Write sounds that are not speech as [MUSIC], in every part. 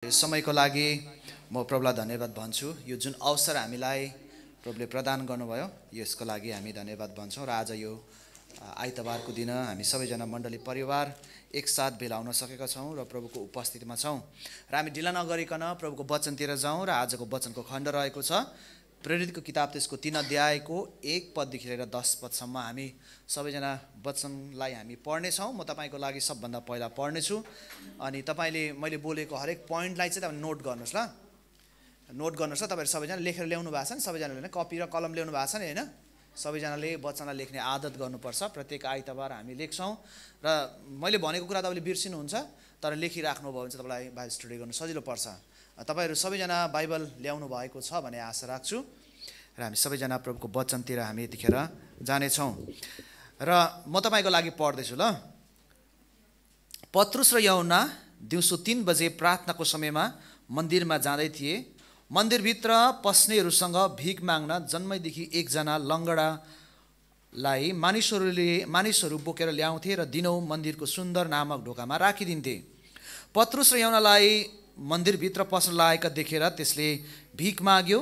समयको लागि म प्रभुलाई धन्यवाद भन्छु यो जुन अवसर हामीलाई प्रभुले प्रदान गर्नुभयो यसको लागि हामी धन्यवाद भन्छौँ र आज यो आइतबारको दिन हामी सबैजना मण्डली परिवार एकसाथ भेला हुन सकेका छौँ र प्रभुको उपस्थितिमा छौँ र हामी ढिला नगरिकन प्रभुको वचनतिर जाउँ र आजको वचनको खण्ड रहेको छ प्रेरितको किताब त्यसको तिन अध्यायको एक पददेखि लिएर दस पदसम्म हामी सबैजना वचनलाई हामी पढ्नेछौँ म तपाईँको लागि सबभन्दा पहिला पढ्नेछु अनि तपाईँले मैले बोलेको हरेक पोइन्टलाई चाहिँ तपाईँ नोट गर्नुहोस् ल नोट गर्नुहोस् ल तपाईँहरू सबैजना लेखेर ल्याउनु भएको छ नि सबैजनाले होइन कपी र कलम ल्याउनु भएको छ नि होइन सबैजनाले वचनलाई लेख्ने आदत गर्नुपर्छ प्रत्येक आइतबार हामी लेख्छौँ र मैले भनेको कुरा तपाईँले बिर्सिनुहुन्छ तर लेखिराख्नुभयो भने चाहिँ तपाईँलाई भाइ स्टडी गर्नु सजिलो पर्छ तपाईँहरू सबैजना बाइबल ल्याउनु भएको छ भन्ने आशा राख्छु र हामी सबैजना प्रभुको वचनतिर हामी यतिखेर जानेछौँ र म तपाईँको लागि पढ्दैछु ल पत्रुस र यौना दिउँसो तिन बजे प्रार्थनाको समयमा मन्दिरमा जाँदै थिए मन्दिरभित्र पस्नेहरूसँग भिख माग्न जन्मैदेखि एकजना लङ्गडालाई मानिसहरूले मानिसहरू बोकेर ल्याउँथे र दिनौँ मन्दिरको सुन्दर नामक ढोकामा राखिदिन्थे पत्रुस र यौनालाई मन्दिरभित्र पस्न लागेका देखेर त्यसले भिख माग्यो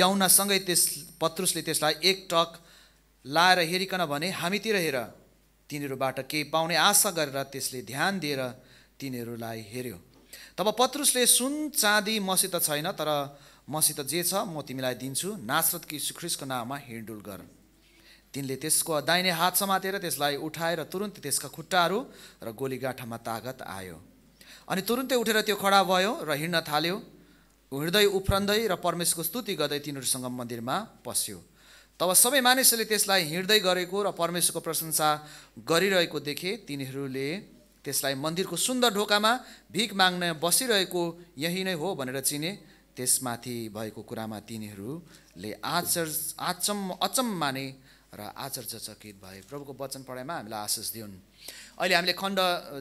यौनासँगै त्यस पत्रुसले त्यसलाई एक टक लाएर हेरिकन भने हामीतिर हेर तिनीहरूबाट केही पाउने आशा गरेर त्यसले ध्यान दिएर तिनीहरूलाई हेऱ्यो तब पत्रुसले सुन चाँदी मसित छैन तर मसित जे छ म तिमीलाई दिन्छु नासरत कि सुख्रिसको नाममा हिँडुल गर तिनले त्यसको दाहिने हात समातेर त्यसलाई उठाएर तुरुन्त त्यसका खुट्टाहरू र गोलीगाठामा तागत आयो अनि तुरुन्तै उठेर त्यो खडा भयो र हिँड्न थाल्यो हिँड्दै उफ्रन्दै र परमेश्वरको स्तुति गर्दै तिनीहरूसँग मन्दिरमा पस्यो तब सबै मानिसहरूले त्यसलाई हिँड्दै गरेको र परमेश्वरको प्रशंसा गरिरहेको देखे तिनीहरूले त्यसलाई मन्दिरको सुन्दर ढोकामा भिख माग्न बसिरहेको यही नै हो भनेर चिने त्यसमाथि भएको कुरामा तिनीहरूले आचर आचम अचम माने र आचर्चकित भए प्रभुको वचन पढाइमा हामीलाई आशिष दिउन् अहिले हामीले खण्ड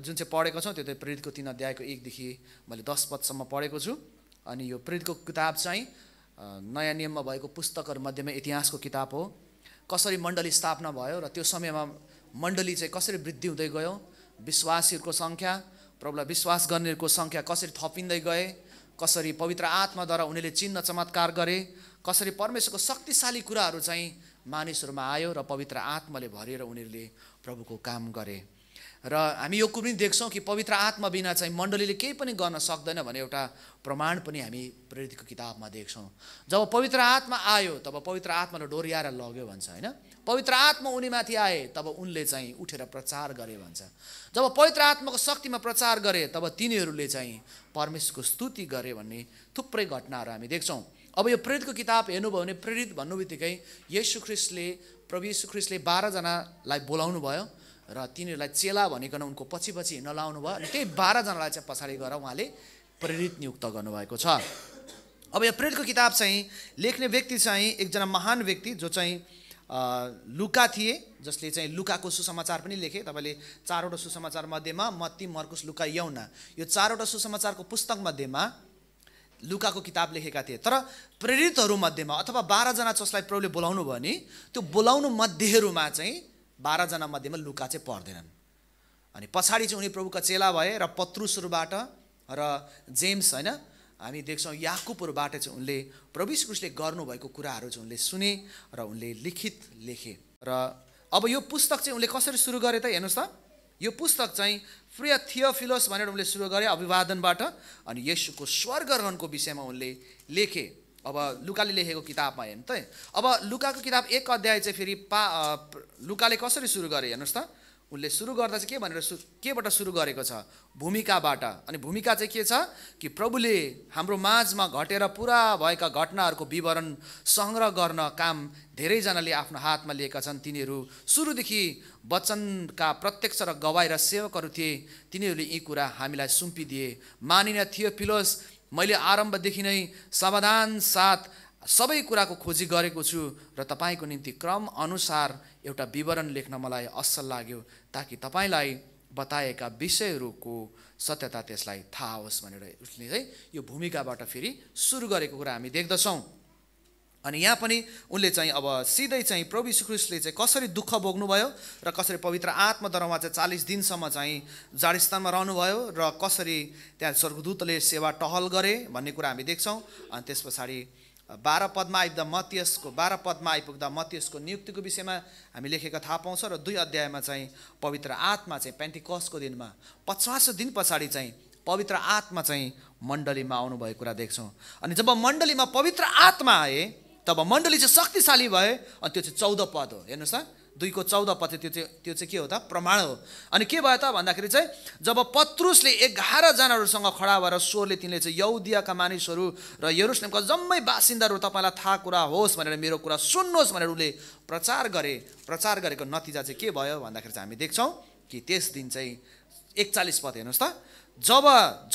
जुन चाहिँ पढेको छौँ त्यो चाहिँ प्रेरितको तिन अध्यायको एकदेखि मैले दस पदसम्म पढेको छु अनि यो प्रेरितको किताब चाहिँ नयाँ नियममा भएको मध्येमा इतिहासको किताब हो कसरी मण्डली स्थापना भयो र त्यो समयमा मण्डली चाहिँ कसरी वृद्धि हुँदै गयो विश्वासीहरूको सङ्ख्या प्रभुलाई विश्वास गर्नेहरूको सङ्ख्या कसरी थपिँदै गए कसरी पवित्र आत्माद्वारा उनीहरूले चिन्ह चमत्कार गरे कसरी परमेश्वरको शक्तिशाली कुराहरू चाहिँ मानिसहरूमा आयो र पवित्र आत्माले भरेर उनीहरूले प्रभुको काम गरे र हामी यो कुरो पनि देख्छौँ कि पवित्र आत्मा बिना चाहिँ मण्डलीले केही पनि गर्न सक्दैन भन्ने एउटा प्रमाण पनि हामी प्रेरितको किताबमा देख्छौँ जब पवित्र आत्मा आयो तब पवित्र आत्मालाई डोरियाएर लग्यो भन्छ होइन पवित्र आत्मा उनीमाथि आए तब उनले चाहिँ उठेर प्रचार गरे भन्छ जब पवित्र आत्माको शक्तिमा प्रचार गरे तब तिनीहरूले चाहिँ परमेश्वरको स्तुति गरे भन्ने थुप्रै घटनाहरू हामी देख्छौँ अब यो प्रेरितको किताब हेर्नुभयो भने प्रेरित भन्नु बित्तिकै येसु ख्रिस्टले प्रभु येसु ख्रिस्टले बाह्रजनालाई बोलाउनु भयो र तिनीहरूलाई चेला भनिकन उनको पछि पछि हिँड्न लाउनु भयो अनि त्यही बाह्रजनालाई चाहिँ पछाडि गएर उहाँले प्रेरित नियुक्त गर्नुभएको छ अब यो प्रेरितको किताब चाहिँ लेख्ने व्यक्ति चाहिँ एकजना महान व्यक्ति जो चाहिँ लुका थिए जसले चाहिँ लुकाको सुसमाचार पनि लेखे तपाईँले चारवटा सुसमाचार मध्येमा मत्ती मर्कुस लुका यौना यो चारवटा सुसमाचारको पुस्तक मध्येमा लुकाको किताब लेखेका थिए तर प्रेरितहरूमध्येमा अथवा बाह्रजना जसलाई प्रभुले बोलाउनु भयो भने त्यो बोलाउनु मध्येहरूमा चाहिँ बाह्रजना मध्येमा लुका चाहिँ पर्दैनन् अनि पछाडि चाहिँ उनी प्रभुका चेला भए र पत्रुसहरूबाट र जेम्स होइन हामी देख्छौँ याकुपहरूबाट चाहिँ उनले प्रविशकृष्णले गर्नुभएको कुराहरू चाहिँ उनले सुने र उनले लिखित लेखे र अब यो पुस्तक चाहिँ उनले कसरी सुरु गरे त हेर्नुहोस् त यो पुस्तक चाहिँ प्रिय थियोफिलोस भनेर उनले सुरु गरे अभिवादनबाट अनि यसुको स्वर्गरणको विषयमा उनले लेखे अब लुकाले लेखेको किताबमा हेर्नु त अब लुकाको किताब एक अध्याय चाहिँ फेरि पा लुकाले कसरी सुरु गरे हेर्नुहोस् त उसले सुरु गर्दा चाहिँ के भनेर सु केबाट सुरु गरेको छ भूमिकाबाट अनि भूमिका चाहिँ के छ कि प्रभुले हाम्रो माझमा घटेर पुरा भएका घटनाहरूको विवरण सङ्ग्रह गर्न काम धेरैजनाले आफ्नो हातमा लिएका छन् तिनीहरू सुरुदेखि वचनका प्रत्यक्ष र गवाई र सेवकहरू थिए तिनीहरूले यी कुरा हामीलाई सुम्पिदिए मानिन थियो पिलोस मैले आरम्भदेखि नै समाधान साथ सबै कुराको खोजी गरेको छु र तपाईँको निम्ति क्रम अनुसार एउटा विवरण लेख्न मलाई असल लाग्यो ताकि तपाईँलाई बताएका विषयहरूको सत्यता त्यसलाई थाहा होस् भनेर उसले चाहिँ यो भूमिकाबाट फेरि सुरु गरेको कुरा हामी देख्दछौँ अनि यहाँ पनि उनले चाहिँ अब सिधै चाहिँ प्रभु श्रीकृष्णले चाहिँ कसरी दुःख भोग्नुभयो र कसरी पवित्र दरमा चाहिँ चालिस दिनसम्म चाहिँ जाडस्थानमा रहनुभयो र कसरी त्यहाँ स्वर्गदूतले सेवा टहल गरे भन्ने कुरा हामी देख्छौँ अनि त्यस पछाडि बाह्र पदमा आइपुग्दा मत्यसको बाह्र पदमा आइपुग्दा मत्यसको नियुक्तिको विषयमा हामी लेखेका थाहा पाउँछौँ र दुई अध्यायमा चाहिँ पवित्र आत्मा चाहिँ पेन्टिकसको दिनमा पचास दिन पछाडि चाहिँ पवित्र आत्मा चाहिँ मण्डलीमा आउनुभएको कुरा देख्छौँ अनि जब मण्डलीमा पवित्र आत्मा आए तब मण्डली चाहिँ शक्तिशाली भए अनि त्यो चाहिँ चौध पद हो हेर्नुहोस् न दुईको चौध पद त्यो चाहिँ त्यो चाहिँ के हो त प्रमाण हो अनि के भयो त भन्दाखेरि चाहिँ जब पत्रुसले एघारजनाहरूसँग खडा भएर स्वरले तिनले चाहिँ यौदियाका मानिसहरू र यरुसलेमका जम्मै बासिन्दाहरू तपाईँलाई थाहा कुरा होस् भनेर मेरो कुरा सुन्नुहोस् भनेर उसले प्रचार गरे प्रचार गरेको नतिजा चाहिँ के भयो भन्दाखेरि चाहिँ हामी देख्छौँ कि त्यस दिन चाहिँ एकचालिस पद हेर्नुहोस् त जब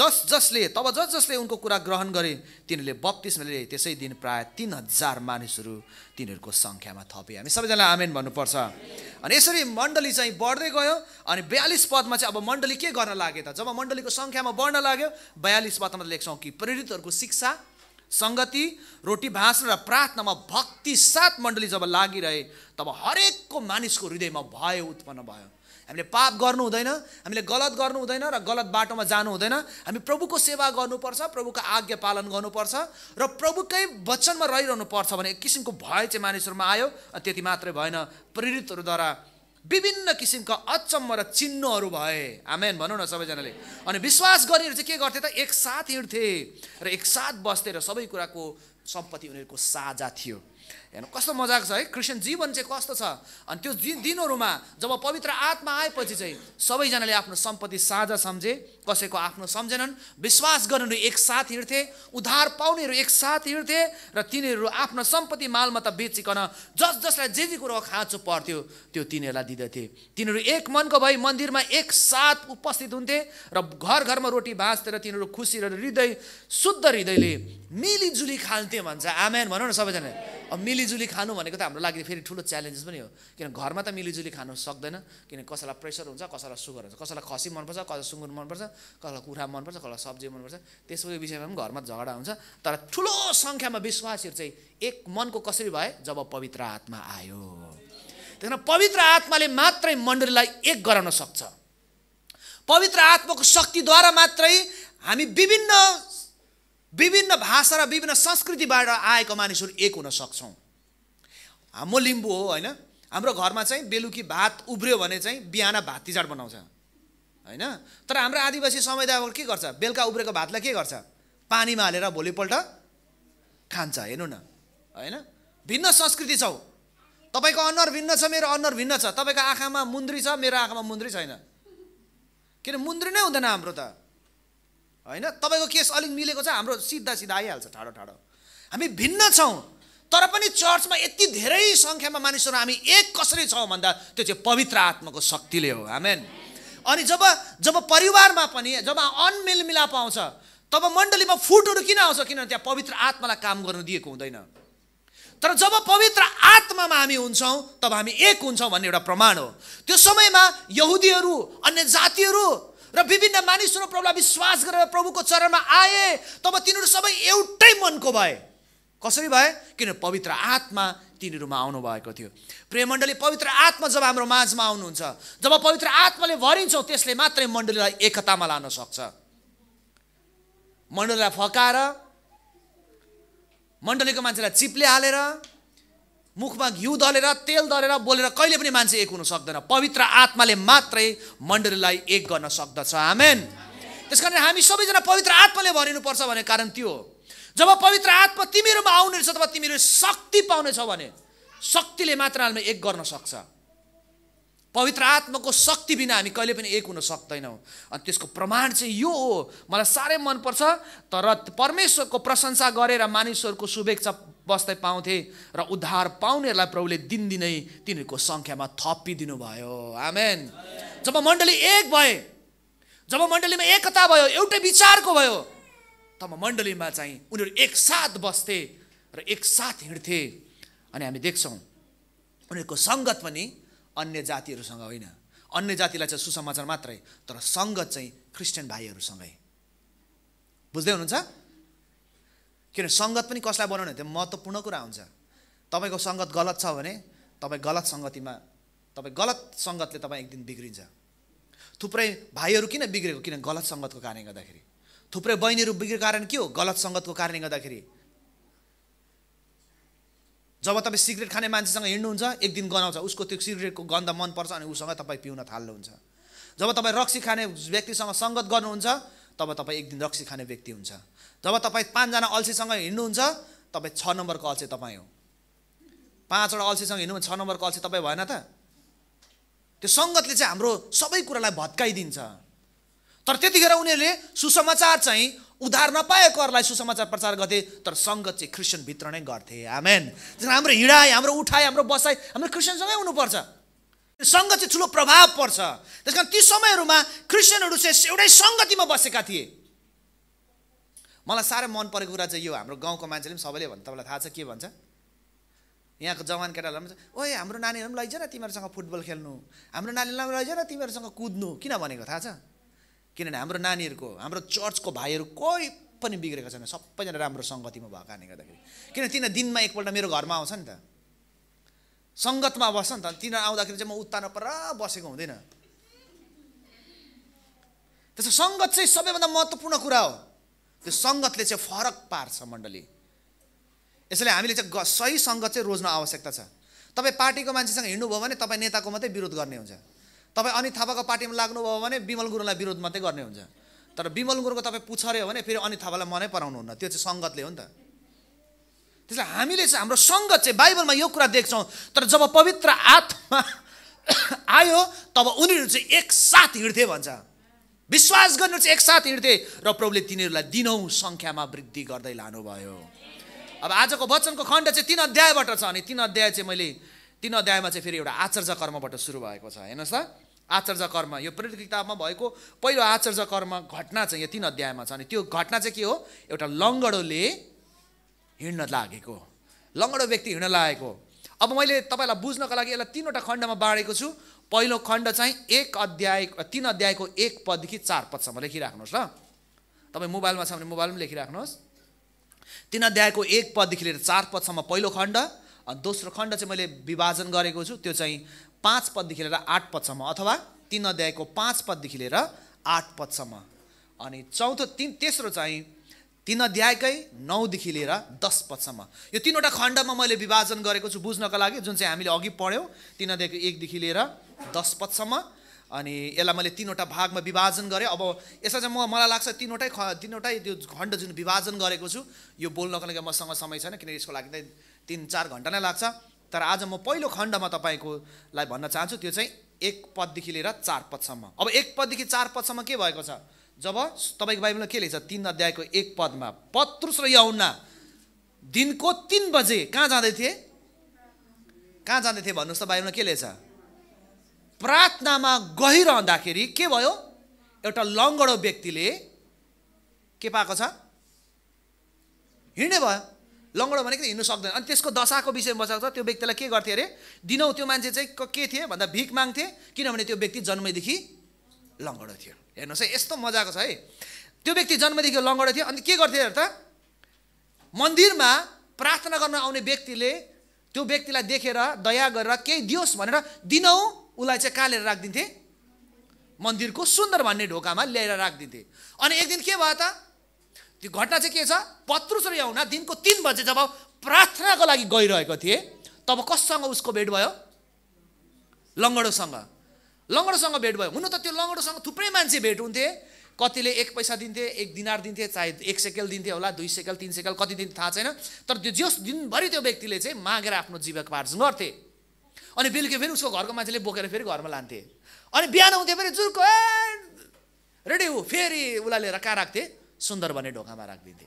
जस जसले तब जस जसले उनको कुरा ग्रहण गरे तिनीहरूले लिए त्यसै दिन प्रायः तिन हजार मानिसहरू तिनीहरूको सङ्ख्यामा थपे हामी सबैजनालाई आमेन भन्नुपर्छ अनि यसरी मण्डली चाहिँ बढ्दै गयो अनि बयालिस पदमा चाहिँ अब मण्डली के गर्न लाग्यो त जब मण्डलीको सङ्ख्यामा बढ्न लाग्यो बयालिस पदमा लेख्छौँ कि प्रेरितहरूको शिक्षा सङ्गति रोटी भाँच्न र प्रार्थनामा भक्ति साथ मण्डली जब लागिरहे तब हरेकको मानिसको हृदयमा भय उत्पन्न भयो हामीले पाप गर्नु हुँदैन हामीले गलत गर्नु हुँदैन र गलत बाटोमा जानु हुँदैन हामी प्रभुको सेवा गर्नुपर्छ प्रभुको आज्ञा पालन गर्नुपर्छ र प्रभुकै वचनमा रहिरहनु पर्छ भने एक किसिमको भय चाहिँ मानिसहरूमा आयो त्यति मात्रै भएन प्रेरितहरूद्वारा विभिन्न किसिमका अचम्म र चिन्हहरू भए आमेन भनौँ न सबैजनाले अनि विश्वास गरेर चाहिँ के गर्थे त एकसाथ हिँड्थे र एकसाथ बस्थे र सबै कुराको सम्पत्ति उनीहरूको साझा थियो हेर्नु कस्तो मजाको छ है क्रिस्चियन जीवन चाहिँ कस्तो छ अनि त्यो जी दिनहरूमा जब पवित्र आत्मा आएपछि चाहिँ सबैजनाले आफ्नो सम्पत्ति साझा सम्झे कसैको आफ्नो सम्झेनन् विश्वास गर्नेहरू एकसाथ हिँड्थे उद्धार पाउनेहरू एकसाथ हिँड्थे र तिनीहरू आफ्नो सम्पत्ति मालमा त बेचिकन जस जसलाई जे जे कुरो खाँचो पर्थ्यो त्यो तिनीहरूलाई दिँदथे तिनीहरू एक मनको भई मन्दिरमा एकसाथ उपस्थित हुन्थे र घर घरमा रोटी भाँच्थे र तिनीहरू खुसी र हृदय शुद्ध हृदयले मिलिजुली खान्थे भन्छ आमेन भनौँ न सबैजना अब मिलिजुली खानु भनेको त हाम्रो लागि फेरि ठुलो च्यालेन्जेस पनि हो किन घरमा त मिलिजुली खानु सक्दैन किन कसैलाई प्रेसर हुन्छ कसैलाई सुगर हुन्छ कसैलाई खसी मनपर्छ कसैलाई सुँगुर मनपर्छ कसैलाई कुखुरा मनपर्छ कसैलाई सब्जी मनपर्छ त्यसको विषयमा पनि घरमा झगडा हुन्छ तर ठुलो सङ्ख्यामा विश्वासहरू चाहिँ एक मनको कसरी भए जब पवित्र आत्मा आयो त्यस पवित्र आत्माले मात्रै मण्डलीलाई एक गराउन सक्छ पवित्र आत्माको शक्तिद्वारा मात्रै हामी विभिन्न विभिन्न भाषा र विभिन्न संस्कृतिबाट आएको मानिसहरू एक हुन सक्छौँ म लिम्बू हो होइन हाम्रो घरमा चाहिँ बेलुकी भात उब्रियो भने चाहिँ बिहान भात तिजाड बनाउँछ होइन तर हाम्रो आदिवासी समुदाय के गर्छ बेलुका उब्रेको भातलाई के गर्छ पानीमा हालेर भोलिपल्ट खान्छ हेर्नु न होइन भिन्न संस्कृति छौ तपाईँको अनुहार भिन्न छ मेरो अनुहार भिन्न छ तपाईँको आँखामा मुन्द्री छ मेरो आँखामा मुन्द्री छैन किन मुन्द्री नै हुँदैन हाम्रो त होइन तपाईँको केस अलिक मिलेको छ हाम्रो सिधा सिधा आइहाल्छ ठाडो ठाडो हामी भिन्न छौँ तर पनि चर्चमा यति धेरै सङ्ख्यामा मानिसहरू हामी एक कसरी छौँ भन्दा त्यो चाहिँ पवित्र आत्माको शक्तिले हो आमेन अनि जब जब परिवारमा पनि जब अनमेलमिलाप आउँछ तब मण्डलीमा फुटहरू किन आउँछ किनभने त्यहाँ पवित्र आत्मालाई काम गर्नु दिएको हुँदैन तर जब पवित्र आत्मामा हामी हुन्छौँ तब हामी एक हुन्छौँ भन्ने एउटा प्रमाण हो त्यो समयमा यहुदीहरू अन्य जातिहरू र विभिन्न मानिसहरू प्रभुलाई विश्वास गरेर प्रभुको चरणमा आए तब तिनीहरू सबै एउटै मनको भए कसरी भए किन पवित्र आत्मा तिनीहरूमा आउनुभएको थियो प्रेम प्रेमण्डली पवित्र आत्मा जब हाम्रो माझमा आउनुहुन्छ जब पवित्र आत्माले भरिन्छ त्यसले मात्रै मण्डलीलाई एकतामा लान सक्छ मण्डलीलाई फकाएर मण्डलीको मान्छेलाई चिप्ले हालेर मुखमा घिउ दलेर तेल दलेर बोलेर कहिले पनि मान्छे एक हुन सक्दैन पवित्र आत्माले मात्रै मण्डलीलाई एक गर्न सक्दछ आमेन त्यस कारण हामी सबैजना पवित्र आत्माले भरिनुपर्छ भन्ने कारण त्यो जब पवित्र आत्मा तिमीहरूमा आउने रहेछ तब तिमीहरू शक्ति पाउनेछौ भने शक्तिले मात्र हामी एक गर्न सक्छ पवित्र आत्माको शक्ति बिना हामी कहिले पनि एक हुन सक्दैनौँ अनि त्यसको प्रमाण चाहिँ यो हो मलाई साह्रै मनपर्छ तर परमेश्वरको प्रशंसा गरेर मानिसहरूको शुभेच्छा बस्दै पाउँथे र उद्धार पाउनेहरूलाई प्रभुले दिनदिनै तिनीहरूको सङ्ख्यामा थपिदिनु भयो आमेन जब मण्डली एक भए जब मण्डलीमा एकता भयो एउटै विचारको भयो तब मण्डलीमा चाहिँ उनीहरू एकसाथ बस्थे र एकसाथ हिँड्थे अनि हामी देख्छौँ उनीहरूको सङ्गत पनि अन्य जातिहरूसँग होइन अन्य जातिलाई चाहिँ सुसमाचार मात्रै तर सङ्गत चाहिँ क्रिस्चियन भाइहरूसँगै बुझ्दै हुनुहुन्छ किनभने सङ्गत पनि कसलाई बनाउने त्यो महत्त्वपूर्ण कुरा हुन्छ तपाईँको सङ्गत गलत छ भने तपाईँ गलत सङ्गतिमा तपाईँ गलत सङ्गतले तपाईँ एक दिन बिग्रिन्छ थुप्रै भाइहरू किन बिग्रेको किन गलत सङ्गतको कारणले गर्दाखेरि थुप्रै बहिनीहरू बिग्रेको कारण के हो गलत सङ्गतको कारणले गर्दाखेरि जब तपाईँ सिगरेट खाने मान्छेसँग हिँड्नुहुन्छ एक दिन गनाउँछ उसको त्यो सिगरेटको गन्ध मनपर्छ अनि उसँग तपाईँ पिउन थाल्नुहुन्छ जब तपाईँ रक्सी खाने व्यक्तिसँग सङ्गत गर्नुहुन्छ तब तपाईँ एक दिन रक्सी खाने व्यक्ति हुन्छ जब तपाईँ पाँचजना अल्छीसँग हिँड्नुहुन्छ तपाईँ छ नम्बरको अल्छी तपाईँ हो पाँचवटा अल्छीसँग हिँड्नु छ नम्बरको अल्छी तपाईँ भएन त त्यो सङ्गतले चाहिँ हाम्रो सबै कुरालाई भत्काइदिन्छ तर त्यतिखेर उनीहरूले सुसमाचार चाहिँ उधार नपाएकोहरूलाई सुसमाचार प्रचार गर्थे तर सङ्गत चाहिँ क्रिस्चियनभित्र नै गर्थे आमेन हाम्रो हिँडाइ हाम्रो उठाइ हाम्रो बसाइ हाम्रो क्रिस्चियनसँगै हुनुपर्छ सङ्गत चाहिँ ठुलो प्रभाव पर्छ त्यस कारण ती समयहरूमा क्रिस्चियनहरू चाहिँ एउटै सङ्गतिमा बसेका थिए मलाई साह्रै मन परेको कुरा चाहिँ यो हाम्रो गाउँको मान्छेले पनि सबैले भन्छ तपाईँलाई थाहा छ के भन्छ यहाँको जवान केटाहरूलाई पनि ओए हाम्रो नानीहरू पनि लैजा तिमीहरूसँग फुटबल खेल्नु हाम्रो नानीहरूलाई पनि लैजा न तिमीहरूसँग कुद्नु किन भनेको थाहा छ किनभने हाम्रो नानीहरूको हाम्रो चर्चको भाइहरू कोही पनि बिग्रेको छैन सबैजना राम्रो सङ्गतिमा भएको कारणले गर्दाखेरि किनभने तिनीहरू दिनमा एकपल्ट मेरो घरमा आउँछ नि त सङ्गतमा बस्छ नि त तिनीहरू आउँदाखेरि चाहिँ म उत्तान नपर बसेको हुँदैन त्यसो सङ्गत चाहिँ सबैभन्दा महत्त्वपूर्ण कुरा हो त्यो सङ्गतले चाहिँ फरक पार्छ मण्डली यसैले हामीले चाहिँ सही सङ्गत चाहिँ रोज्न आवश्यकता छ तपाईँ पार्टीको मान्छेसँग हिँड्नुभयो भने तपाईँ नेताको मात्रै विरोध गर्ने हुन्छ तपाईँ अनित थापाको पार्टीमा लाग्नुभयो भने विमल गुरुङलाई विरोध मात्रै गर्ने हुन्छ तर विमल गुरुङको तपाईँ पुछर्यो भने फेरि अनित थापालाई मनै पराउनुहुन्न त्यो चाहिँ सङ्गतले हो नि त त्यसलाई हामीले चाहिँ हाम्रो सङ्गत चाहिँ बाइबलमा यो कुरा देख्छौँ तर जब पवित्र आत्मा [COUGHS] आयो तब उनीहरू चाहिँ एकसाथ हिँड्थे भन्छ विश्वास गर्नु चाहिँ एकसाथ हिँड्थे र प्रभुले तिनीहरूलाई दिनौँ सङ्ख्यामा वृद्धि गर्दै लानुभयो अब आजको वचनको खण्ड चाहिँ तिन अध्यायबाट छ अनि तिन अध्याय चाहिँ मैले तिन अध्यायमा चाहिँ फेरि एउटा आचर्ज कर्मबाट सुरु भएको छ हेर्नुहोस् त आचर्ज कर्म यो प्रेरित किताबमा भएको पहिलो आचर्ज कर्म घटना चाहिँ यो तिन अध्यायमा छ अनि त्यो घटना चाहिँ के हो एउटा लङ्गडोले हिँड्न लागेको लङ्गडो व्यक्ति हिँड्न लागेको अब मैले तपाईँलाई बुझ्नको लागि यसलाई तिनवटा खण्डमा बाँडेको छु पहिलो खण्ड चाहिँ एक अध्याय तिन अध्यायको एक पददेखि चार पदसम्म लेखिराख्नुहोस् ल तपाईँ मोबाइलमा छ भने मोबाइलमा लेखिराख्नुहोस् तिन अध्यायको एक पददेखि लिएर चार पदसम्म पहिलो खण्ड अनि दोस्रो खण्ड चाहिँ मैले विभाजन गरेको छु त्यो चाहिँ पाँच पददेखि लिएर आठ पदसम्म अथवा तिन अध्यायको पाँच पददेखि लिएर आठ पदसम्म अनि चौथो तिन तेस्रो चाहिँ तिन अध्यायकै नौदेखि लिएर दस पदसम्म यो तिनवटा खण्डमा मैले विभाजन गरेको छु बुझ्नको लागि जुन चाहिँ हामीले अघि पढ्यौँ तिन अध्याय एकदेखि लिएर दस पदसम्म अनि यसलाई मैले तिनवटा भागमा विभाजन गरेँ अब यसलाई चाहिँ म मलाई लाग्छ तिनवटै ख तिनवटै त्यो खण्ड जुन विभाजन गरेको छु यो बोल्नको लागि मसँग समय छैन किनकि यसको लागि चाहिँ तिन चार घन्टा नै लाग्छ तर आज म पहिलो खण्डमा तपाईँकोलाई भन्न चाहन्छु त्यो चाहिँ एक पददेखि लिएर चार पदसम्म अब एक पददेखि चार पदसम्म के भएको छ जब तपाईँको बाइबलमा के लेख्छ तिन अध्यायको एक पदमा पत्रुस र यौना दिनको तिन बजे कहाँ जाँदै थिए कहाँ जाँदै थिए भन्नुहोस् त बाइबलमा के लेख्छ प्रार्थनामा गइरहँदाखेरि के भयो एउटा लङ्गडो व्यक्तिले के पाएको छ हिँड्ने भयो लङ्गडो भनेको हिँड्नु सक्दैन अनि त्यसको दशाको विषयमा बसाएको छ त्यो व्यक्तिलाई के गर्थे अरे दिनौ त्यो मान्छे चाहिँ के थिए भन्दा भिख माग्थे किनभने त्यो व्यक्ति जन्मैदेखि लङ्गडो थियो हेर्नुहोस् है यस्तो मजाको छ है त्यो व्यक्ति जन्मदेखि लङ्गडा थियो अनि के गर्थ्यो हेर त मन्दिरमा प्रार्थना गर्न आउने व्यक्तिले त्यो व्यक्तिलाई देखेर दया गरेर केही दियोस् भनेर दिनौँ उसलाई चाहिँ कालेर राखिदिन्थे मन्दिरको सुन्दर भन्ने ढोकामा ल्याएर राखिदिन्थे अनि एक दिन के भयो त त्यो घटना चाहिँ के छ पत्रुस र यहुना दिनको तिन बजे जब प्रार्थनाको लागि गइरहेको थिए तब कससँग उसको भेट भयो लङ्गडोसँग लङ्गडोसँग भेट भयो हुन त त्यो लङ्गडोसँग थुप्रै मान्छे भेट हुन्थे कतिले एक पैसा दिन्थे एक दिनार दिन्थे चाहे एक सेकेल दिन्थे होला दुई सेकेल तिन सेकेल कति दिन थाहा छैन तर त्यो जस दिनभरि त्यो व्यक्तिले चाहिँ मागेर आफ्नो जीविकार्जन गर्थे अनि बेलुकी फेरि उसको घरको मान्छेले बोकेर फेरि घरमा लान्थे अनि बिहान हुन्थ्यो फेरि जुर्को रेडी हो फेरि उसलाई लिएर कहाँ राख्थे सुन्दर भन्ने ढोकामा राखिदिन्थे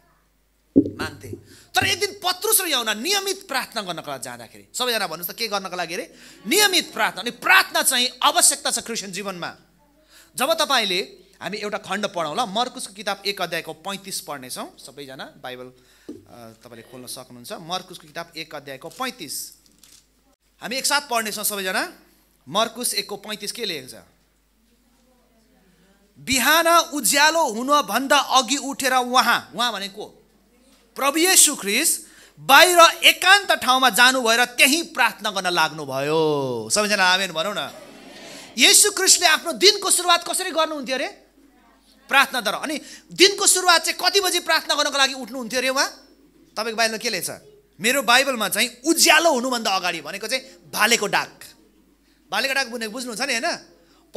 मान्थे तर एक दिन पत्रुस र याउना नियमित प्रार्थना गर्नको लागि जाँदाखेरि सबैजना भन्नुहोस् त के गर्नको लागि अरे नियमित प्रार्थना अनि प्रार्थना चाहिँ आवश्यकता छ क्रिस्चियन जीवनमा जब तपाईँले हामी एउटा खण्ड पढौँ ल मर्कुसको किताब एक अध्यायको पैँतिस पढ्नेछौँ सबैजना बाइबल तपाईँले खोल्न सक्नुहुन्छ मर्कुसको किताब एक अध्यायको पैँतिस हामी एकसाथ पढ्नेछौँ सबैजना मर्कुस एकको पैँतिस के लेखेको छ बिहान उज्यालो हुनभन्दा अघि उठेर उहाँ उहाँ भनेको प्रभु येसु ख्रिस बाहिर एकान्त ठाउँमा जानु भएर त्यहीँ प्रार्थना गर्न लाग्नुभयो सबैजना आमेन भनौँ न येसु क्रिस्टले आफ्नो दिनको सुरुवात कसरी गर्नुहुन्थ्यो अरे प्रार्थनाद्वारा अनि दिनको सुरुवात चाहिँ कति बजी प्रार्थना गर्नको लागि उठ्नुहुन्थ्यो अरे उहाँ तपाईँको बाइबलमा के लेख्छ मेरो बाइबलमा चाहिँ उज्यालो हुनुभन्दा अगाडि भनेको चाहिँ भालेको डाक भालेको डाक बुझ्नु बुझ्नुहुन्छ नि होइन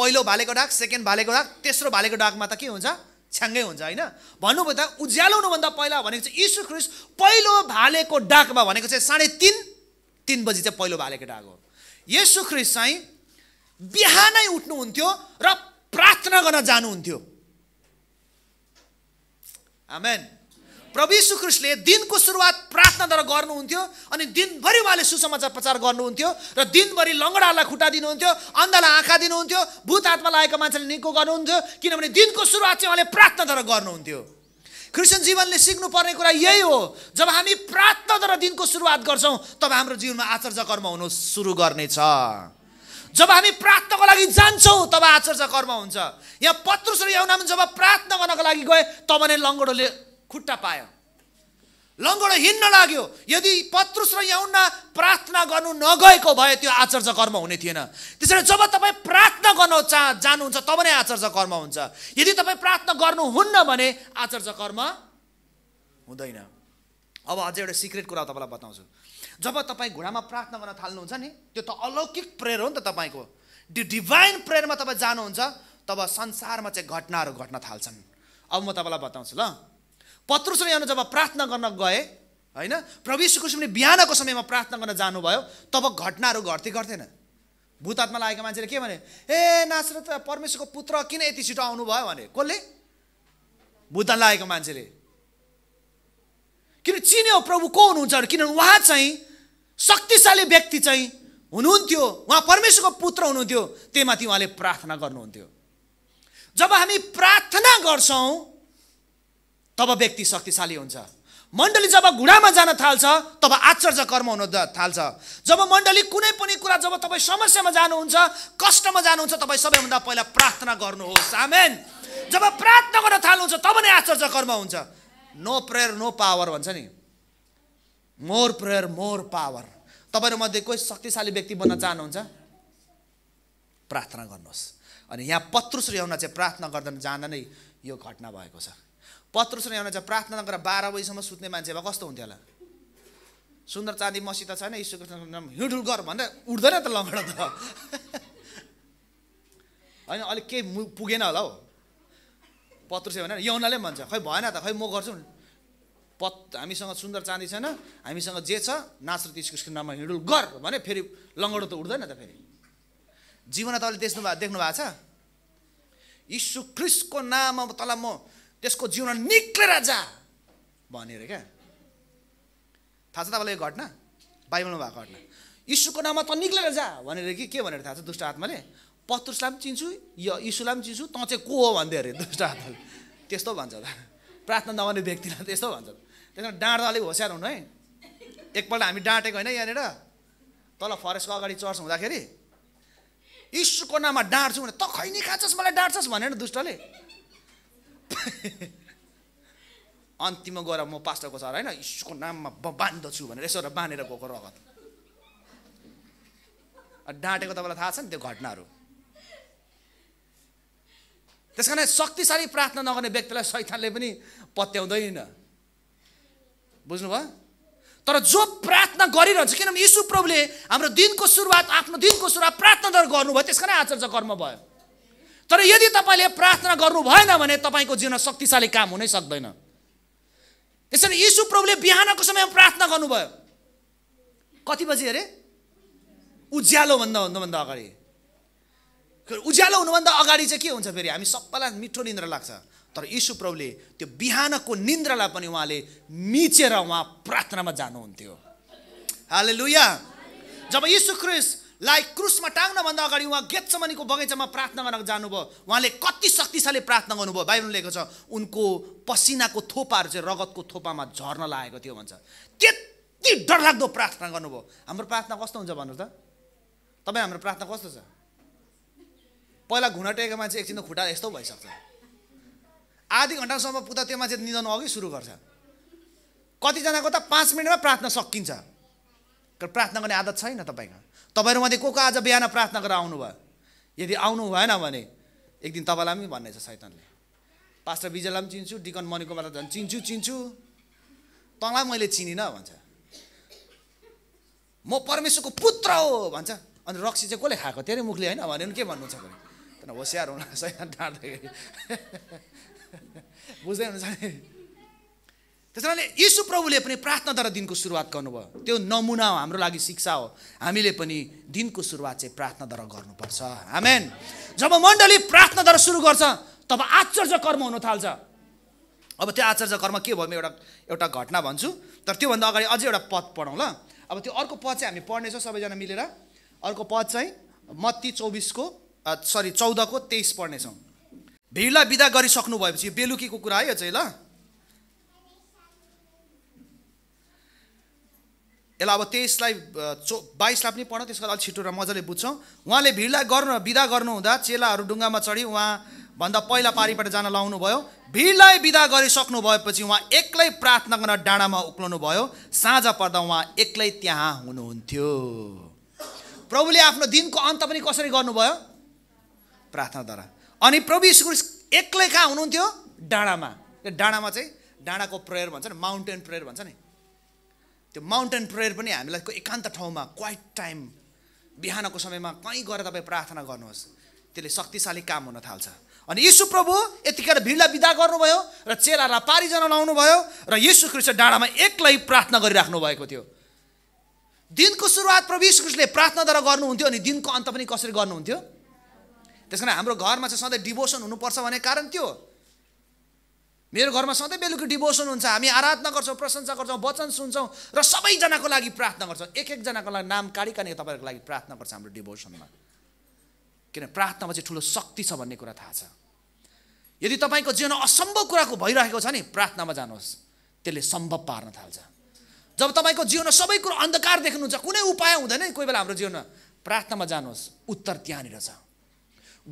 पहिलो भालेको डाक सेकेन्ड भालेको डाक तेस्रो भालेको डाकमा त के हुन्छ छ्याङ्गै हुन्छ होइन भन्नुभयो त उज्यालो हुनुभन्दा पहिला भनेको चाहिँ यीशु ख्रिस्ट पहिलो भालेको डाकमा भनेको चाहिँ साढे तिन तिन बजी चाहिँ पहिलो भालेको डाक हो यीशु ख्रिस्ट चाहिँ बिहानै उठ्नुहुन्थ्यो र प्रार्थना गर्न जानुहुन्थ्यो आमेन प्रभु सुख्रिस्टले दिनको सुरुवात प्रार्थनाद्वारा गर्नुहुन्थ्यो अनि दिनभरि उहाँले सुसमाचार प्रचार गर्नुहुन्थ्यो र दिनभरि लङ्गडाहरूलाई खुट्टा दिनुहुन्थ्यो अन्धलाई आँखा दिनुहुन्थ्यो भूत आत्मा लागेको मान्छेले निको गर्नुहुन्थ्यो किनभने दिनको सुरुवात चाहिँ उहाँले प्रार्थनाद्वारा गर्नुहुन्थ्यो क्रिस्चियन जीवनले सिक्नुपर्ने कुरा यही हो जब हामी प्रार्थनाद्वारा दिनको सुरुवात गर्छौँ तब हाम्रो जीवनमा आचर्य कर्म हुनु सुरु गर्नेछ जब हामी प्रार्थनाको लागि जान्छौँ तब आचर्य कर्म हुन्छ यहाँ पत्रुस र यौनामा जब प्रार्थना गर्नको लागि गए तब नै लङ्गडोले खुट्टा पायो लङ्गडो हिँड्न लाग्यो यदि पत्रुस र यौना प्रार्थना गर्नु नगएको भए त्यो आचर्य कर्म हुने थिएन त्यसैले जब तपाईँ प्रार्थना गर्न चाह जानुहुन्छ तब नै आचर्य कर्म हुन्छ यदि तपाईँ प्रार्थना गर्नुहुन्न भने आचर्य कर्म हुँदैन अब अझै एउटा सिक्रेट कुरा तपाईँलाई बताउँछु जब तपाईँ घुँडामा प्रार्थना गर्न थाल्नुहुन्छ नि त्यो त अलौकिक प्रेयर हो नि त तपाईँको डि डिभाइन प्रेयरमा तपाईँ जानुहुन्छ तब संसारमा चाहिँ घटनाहरू घट्न थाल्छन् अब म तपाईँलाई बताउँछु ल पत्रुस यहाँ जब प्रार्थना गर्न गए होइन प्रविश्व कुसुमले बिहानको समयमा प्रार्थना गर्न जानुभयो तब घटनाहरू घट्दै गर्थेन भूतात्मा लागेको मान्छेले के भने ए त परमेश्वरको पुत्र किन यति छिटो आउनुभयो भने कसले भूतान लागेको मान्छेले किन चिन्यो प्रभु को हुनुहुन्छ किनभने उहाँ चाहिँ शक्तिशाली व्यक्ति चाहिँ हुनुहुन्थ्यो उहाँ परमेश्वरको पुत्र हुनुहुन्थ्यो त्यही माथि उहाँले प्रार्थना गर्नुहुन्थ्यो जब हामी प्रार्थना गर्छौँ तब व्यक्ति शक्तिशाली हुन्छ मण्डली जब घुँडामा जान थाल्छ तब आश्चर्य कर्म हुन थाल्छ जब मण्डली कुनै पनि कुरा जब तपाईँ समस्यामा जानुहुन्छ कष्टमा जानुहुन्छ तपाईँ सबैभन्दा पहिला प्रार्थना गर्नुहोस् आमेन जब प्रार्थना गर्न थाल्नुहुन्छ तब नै आश्चर्य कर्म हुन्छ नो प्रेयर नो पावर भन्छ नि मोर प्रेयर मोर पावर तपाईँहरूमध्ये कोही शक्तिशाली व्यक्ति बन्न चाहनुहुन्छ प्रार्थना गर्नुहोस् अनि यहाँ पत्रुस र चाहिँ प्रार्थना गर्दा जाँदा नै यो घटना भएको छ पत्रुसले हेर्नुहुन्छ प्रार्थना गरेर बाह्र बजीसम्म सुत्ने मान्छे भए कस्तो हुन्थ्यो होला सुन्दर चाँदी मसित छैन यीशु कृष्ण हिँडुल गर भनेर उठ्दैन त लङ्गडो त [LAUGHS] होइन अलिक केही पुगेन होला हौ पत्रुसे भनेर यौनाले भन्छ खै भएन त खै म गर्छु पत् हामीसँग सुन्दर चाँदी छैन हामीसँग जे छ नाच्र यीशु कृष्ण नाममा हिँडुल गर भने फेरि लङ्गडो त उठ्दैन त फेरि जीवन त अहिले देख्नु भएको देख्नु भएको छ यीशु क्रिस्टको नाममा तँलाई म त्यसको जीवन निक्लेर जा भनेर क्या थाहा छ तपाईँलाई यो घटना बाइबलमा भएको घटना इसुको नाममा त निक्लेर जा भनेर कि के भनेर थाहा छ दुष्ट आत्माले पत्रुसलाई पनि चिन्छु यो इसुलाई पनि चिन्छु तँ चाहिँ को हो भन्दै अरे दुष्ट आत्माले त्यस्तो भन्छ त प्रार्थना नगर्ने व्यक्तिलाई त्यस्तो भन्छ त त्यसमा डाँड्दा अलिक होसियार हुनु है एकपल्ट हामी डाँटेको होइन यहाँनिर तल फरेस्टको अगाडि चर्च हुँदाखेरि इसुको नाममा डाँड्छु भने त खै नि खाँचस् मलाई डाँट्छस् भनेर दुष्टले [LAUGHS] अन्तिममा गएर म पास्टरको सर होइन इसको नाममा ब बाँध्दछु भनेर यसो बाँधेर गएको रगत डाँटेको तपाईँलाई थाहा छ नि त्यो घटनाहरू त्यस कारण शक्तिशाली प्रार्थना नगर्ने व्यक्तिलाई शैतानले पनि पत्याउँदैन बुझ्नुभयो तर जो प्रार्थना गरिरहन्छ किनभने यीशु प्रभुले हाम्रो दिनको सुरुवात आफ्नो दिनको सुरुवात प्रार्थनाद्वारा गर्नुभयो त्यस कारण आचर्च कर्म भयो तर यदि तपाईँले प्रार्थना गर्नु भएन भने तपाईँको जीवन शक्तिशाली काम हुनै सक्दैन त्यसरी यीशु प्रभुले बिहानको समयमा प्रार्थना गर्नुभयो कति बजी अरे उज्यालो भन्दा हुनुभन्दा अगाडि उज्यालो हुनुभन्दा अगाडि चाहिँ के हुन्छ फेरि हामी सबैलाई मिठो निन्द्रा लाग्छ तर यीशु प्रभुले त्यो बिहानको निन्द्रालाई पनि उहाँले मिचेर उहाँ प्रार्थनामा जानुहुन्थ्यो हाले लुया जब यीशु ख्रिस्ट लाई क्रुसमा टाङ्नभन्दा अगाडि उहाँ गेतसम्मको बगैँचामा प्रार्थना गर्न जानुभयो उहाँले कति शक्तिशाली प्रार्थना गर्नुभयो बाइबल लेखेको छ उनको पसिनाको थोपाहरू चाहिँ रगतको थोपामा झर्न लागेको थियो भन्छ त्यति डरलाग्दो प्रार्थना गर्नुभयो हाम्रो प्रार्थना कस्तो हुन्छ भन्नु त तपाईँ हाम्रो प्रार्थना कस्तो छ पहिला घुँडा टेकेको मान्छे एकछिन खुट्टा यस्तो भइसक्छ आधी घन्टासम्म पुग्दा त्यो मान्छे निदाउनु अघि सुरु गर्छ कतिजनाको त पाँच मिनटमा प्रार्थना सकिन्छ प्रार्थना गर्ने आदत छैन तपाईँको तपाईँहरूमध्ये को को आज बिहान प्रार्थना गरेर भयो यदि आउनु भएन भने एक दिन तपाईँलाई पनि भन्ने छ सैतनले पास्टर विजयलाई पनि चिन्छु डिकन मणिकुमारलाई झन् चिन्छु चिन्छु तँलाई मैले चिनिनँ भन्छ म परमेश्वरको पुत्र हो भन्छ अनि रक्सी चाहिँ कसले खाएको तेरै मुखले होइन भने के भन्नु छ भने तर होसियार हुन सैतन टाढ्दाखेरि [LAUGHS] बुझ्दै हुनुहुन्छ त्यस कारणले यीशु प्रभुले पनि प्रार्थनाद्वारा दिनको सुरुवात गर्नुभयो त्यो नमुना हो हाम्रो लागि शिक्षा हो हामीले पनि दिनको सुरुवात चाहिँ प्रार्थनाद्वारा गर्नुपर्छ हामेन जब मण्डली प्रार्थनाद्वारा सुरु गर्छ तब आश्चर्य कर्म हुन थाल्छ अब त्यो आचार्य कर्म के भयो म एउटा एउटा घटना भन्छु तर त्योभन्दा अगाडि अझै एउटा पद पढौँ ल अब त्यो अर्को पद चाहिँ हामी पढ्नेछौँ सबैजना मिलेर अर्को पद चाहिँ मत्ती चौबिसको सरी चौधको तेइस पढ्नेछौँ भिडलाई विदा गरिसक्नु भएपछि बेलुकीको कुरा है यो चाहिँ ल यसलाई अब तेइसलाई चो बाइसलाई पनि पढ त्यसको अलिक छिटो र मजाले बुझ्छौँ उहाँले भिडलाई गर्नु विदा गर्नुहुँदा चेलाहरू डुङ्गामा चढी उहाँभन्दा पहिला पारीबाट जान लाउनु भयो भिडलाई विदा गरिसक्नु भएपछि उहाँ एक्लै प्रार्थना गर्न डाँडामा उक्लनु भयो साँझ पर्दा उहाँ एक्लै त्यहाँ हुनुहुन्थ्यो प्रभुले आफ्नो दिनको अन्त पनि कसरी गर्नुभयो प्रार्थनाद्वारा अनि प्रभु क्रिस्ट एक्लै कहाँ हुनुहुन्थ्यो डाँडामा डाँडामा चाहिँ डाँडाको प्रेयर भन्छ नि माउन्टेन प्रेयर भन्छ नि त्यो माउन्टेन प्रेयर पनि हामीलाई एकान्त ठाउँमा क्वाइट टाइम बिहानको समयमा कहीँ गएर तपाईँ प्रार्थना गर्नुहोस् त्यसले शक्तिशाली काम हुन थाल्छ अनि यीशु प्रभु यतिखेर भिडलाई विदा गर्नुभयो र चेलालाई पारिजना लाउनु भयो र यीशु कृष्ण डाँडामा एक्लै प्रार्थना गरिराख्नु भएको थियो दिनको सुरुवात प्रभु यीशु कृष्णले प्रार्थनाद्वारा गर्नुहुन्थ्यो अनि दिनको अन्त पनि कसरी गर्नुहुन्थ्यो त्यस कारण हाम्रो घरमा चाहिँ सधैँ डिभोसन हुनुपर्छ भन्ने कारण त्यो मेरो घरमा सधैँ बेलुकी डिभोसन हुन्छ हामी आराधना गर्छौँ प्रशंसा गर्छौँ वचन सुन्छौँ र सबैजनाको लागि प्रार्थना गर्छौँ एक एकजनाको लागि नाम काडी काने तपाईँहरूको लागि प्रार्थना गर्छ हाम्रो डिभोसनमा किन प्रार्थनामा चाहिँ ठुलो शक्ति छ भन्ने कुरा थाहा छ यदि तपाईँको जीवन असम्भव कुराको भइरहेको छ नि प्रार्थनामा जानुहोस् त्यसले सम्भव पार्न थाल्छ जब तपाईँको जीवनमा सबै कुरो अन्धकार देख्नुहुन्छ कुनै उपाय हुँदैन कोही बेला हाम्रो जीवनमा प्रार्थनामा जानुहोस् उत्तर त्यहाँनिर छ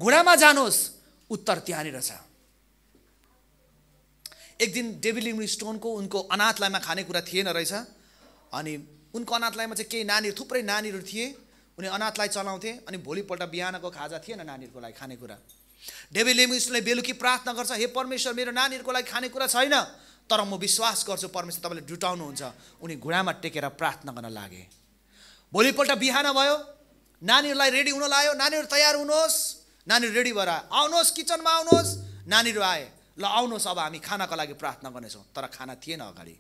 घुँडामा जानुहोस् उत्तर त्यहाँनिर छ एक दिन डेभिड लिङ स्टोनको उनको अनाथलाईमा खानेकुरा थिएन रहेछ अनि उनको अनाथलाईमा चाहिँ केही नानीहरू थुप्रै नानीहरू थिए उनी अनाथलाई चलाउँथे अनि भोलिपल्ट बिहानको खाजा थिएन नानीहरूको लागि खानेकुरा डेभिड स्टोनले बेलुकी प्रार्थना गर्छ हे परमेश्वर मेरो नानीहरूको लागि खानेकुरा छैन तर म विश्वास गर्छु परमेश्वर तपाईँले जुटाउनुहुन्छ उनी घुँडामा टेकेर प्रार्थना गर्न लागे भोलिपल्ट बिहान भयो नानीहरूलाई रेडी हुन लायो नानीहरू तयार हुनुहोस् नानीहरू रेडी भएर आउनुहोस् किचनमा आउनुहोस् नानीहरू आए ल आउनुहोस् अब हामी खानाको लागि प्रार्थना गर्नेछौँ तर खाना थिएन अगाडि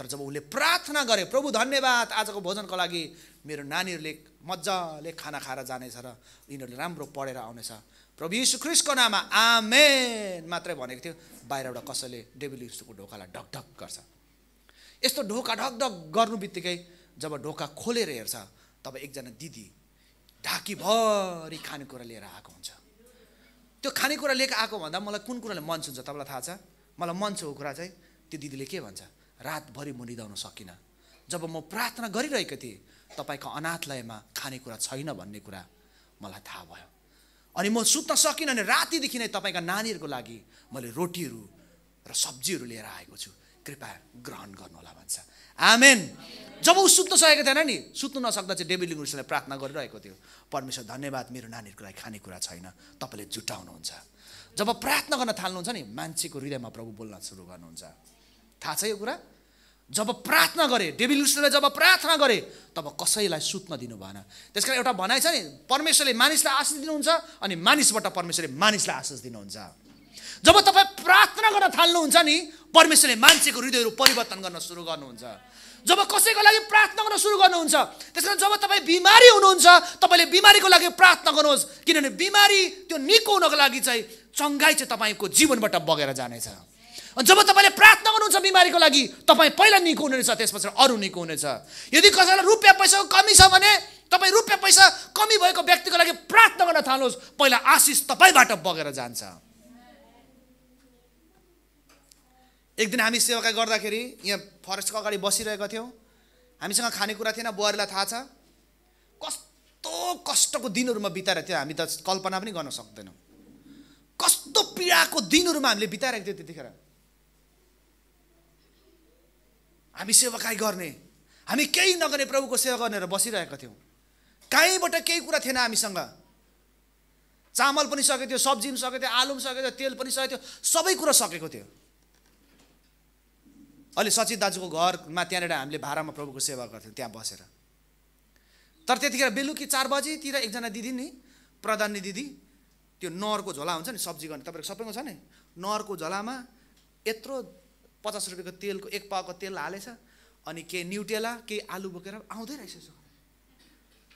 तर जब उसले प्रार्थना गरे प्रभु धन्यवाद आजको भोजनको लागि मेरो नानीहरूले मजाले खाना खाएर जानेछ र यिनीहरूले राम्रो पढेर आउनेछ प्रभु यीशु ख्रिस्टको नाममा आमेन मात्रै भनेको थियो बाहिरबाट कसैले डेभिल यीशुको ढोकालाई ढकढक गर्छ यस्तो ढोका ढकढक गर्नु बित्तिकै जब ढोका खोलेर हेर्छ तब एकजना दिदी ढाकीभरि खानेकुरा लिएर आएको हुन्छ त्यो खानेकुरा लिएको आएको भन्दा मलाई कुन कुराले मन हुन्छ तपाईँलाई थाहा छ मलाई मन छु कुरा चाहिँ त्यो दिदीले के भन्छ रातभरि म निधाउन सकिनँ जब म प्रार्थना गरिरहेको थिएँ तपाईँको अनाथलयमा खानेकुरा छैन भन्ने कुरा मलाई थाहा भयो अनि म सुत्न सकिनँ भने रातिदेखि नै तपाईँका नानीहरूको लागि मैले रोटीहरू र सब्जीहरू लिएर आएको छु कृपया ग्रहण गर्नुहोला भन्छ आमेन जब ऊ सुत्न सकेको थिएन नि सुत्नु नसक्दा चाहिँ डेभिड लिङ्गुसलाई प्रार्थना गरिरहेको थियो परमेश्वर धन्यवाद मेरो नानीहरूको लागि खानेकुरा छैन तपाईँले जुटाउनुहुन्छ जब प्रार्थना गर्न थाल्नुहुन्छ नि मान्छेको हृदयमा प्रभु बोल्न सुरु गर्नुहुन्छ थाहा छ यो कुरा जब प्रार्थना गरे डेभिड लिङ्गुसले जब प्रार्थना गरे तब कसैलाई सुत्न दिनु भएन त्यस कारण एउटा भनाइ छ नि परमेश्वरले मानिसलाई आशिष दिनुहुन्छ अनि मानिसबाट परमेश्वरले मानिसलाई आशिष दिनुहुन्छ जब तपाईँ प्रार्थना गर्न थाल्नुहुन्छ नि परमेश्वरले मान्छेको हृदयहरू परिवर्तन गर्न सुरु गर्नुहुन्छ जब कसैको लागि प्रार्थना गर्न सुरु गर्नुहुन्छ त्यस कारण जब तपाईँ बिमारी हुनुहुन्छ तपाईँले बिमारीको लागि प्रार्थना गर्नुहोस् किनभने बिमारी त्यो निको हुनको लागि चाहिँ चङ्गाइ चाहिँ तपाईँको जीवनबाट बगेर जानेछ जब तपाईँले प्रार्थना गर्नुहुन्छ बिमारीको लागि तपाईँ पहिला निको हुनेछ त्यस पछाडि अरू निको हुनेछ यदि कसैलाई रुपियाँ पैसाको कमी छ भने तपाईँ रुपियाँ पैसा कमी भएको व्यक्तिको लागि प्रार्थना गर्न थाल्नुहोस् पहिला आशिष तपाईँबाट बगेर जान्छ एक दिन हामी सेवाका गर्दाखेरि यहाँ फरेस्टको अगाडि बसिरहेको थियौँ हामीसँग खानेकुरा थिएन बुहारीलाई थाहा छ कस्तो कष्टको दिनहरूमा बिताएर थियो हामी त कल्पना पनि गर्न सक्दैनौँ कस्तो पीडाको दिनहरूमा हामीले बिताइरहेको थियो त्यतिखेर हामी सेवाकाई गर्ने हामी केही नगर्ने प्रभुको सेवा गर्ने र बसिरहेका थियौँ कहीँबाट केही कुरा थिएन हामीसँग चामल पनि सकेको थियो सब्जी पनि सकेको थियो आलु पनि सकेको थियो तेल पनि सकेको थियो सबै कुरा सकेको थियो अहिले सचिन दाजुको घरमा त्यहाँनिर हामीले भाडामा प्रभुको सेवा गर्थ्यौँ त्यहाँ बसेर तर त्यतिखेर बेलुकी चार बजीतिर एकजना दिदी नि प्रधानी दिदी त्यो नहरको झोला हुन्छ नि सब्जी गर्ने तपाईँको सबैको छ नि नहरको झोलामा यत्रो पचास रुपियाँको तेलको एक पावाको तेल हालेछ अनि केही न्युटेला केही आलु बोकेर आउँदै रहेछ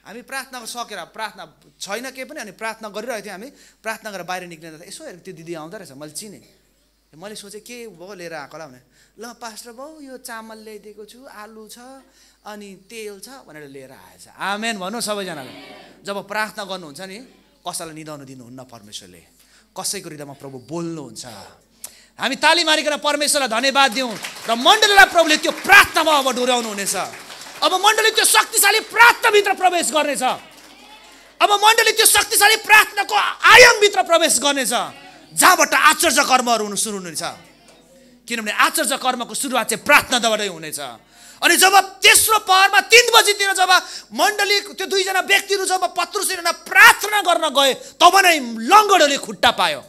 हामी प्रार्थना सकेर प्रार्थना छैन केही पनि अनि प्रार्थना गरिरहेको थियौँ हामी प्रार्थना गरेर बाहिर निक्लिँदा यसो हेरेको त्यो दिदी आउँदो रहेछ मैले चिनेँ मैले सोचेँ के भयो लिएर आएको होला भने ल पास्टर भाउ यो चामल ल्याइदिएको छु आलु छ अनि तेल छ भनेर लिएर आएछ आमेन भन्नु सबैजनाले जब प्रार्थना गर्नुहुन्छ नि कसैलाई निधाउनु दिनुहुन्न परमेश्वरले कसैको हृदयमा प्रभु बोल्नुहुन्छ हामी ताली मारिकन परमेश्वरलाई धन्यवाद दिउँ र मण्डलीलाई प्रभुले त्यो प्रार्थनामा अब डुर्याउनु हुनेछ अब मण्डली त्यो शक्तिशाली प्रार्थनाभित्र प्रवेश गर्नेछ अब मण्डली त्यो शक्तिशाली प्रार्थनाको आयामभित्र प्रवेश गर्नेछ जहाँबाट आश्चर्य कर्महरू हुनु सुरु हुनेछ किनभने आश्चर्य कर्मको सुरुवात चाहिँ प्रार्थनाद्वारै हुनेछ अनि जब तेस्रो पहरमा तिन बजीतिर जब मण्डली त्यो दुईजना व्यक्तिहरू जब पत्रुसिरहना प्रार्थना गर्न गए तब नै लङ्गडोले खुट्टा पायो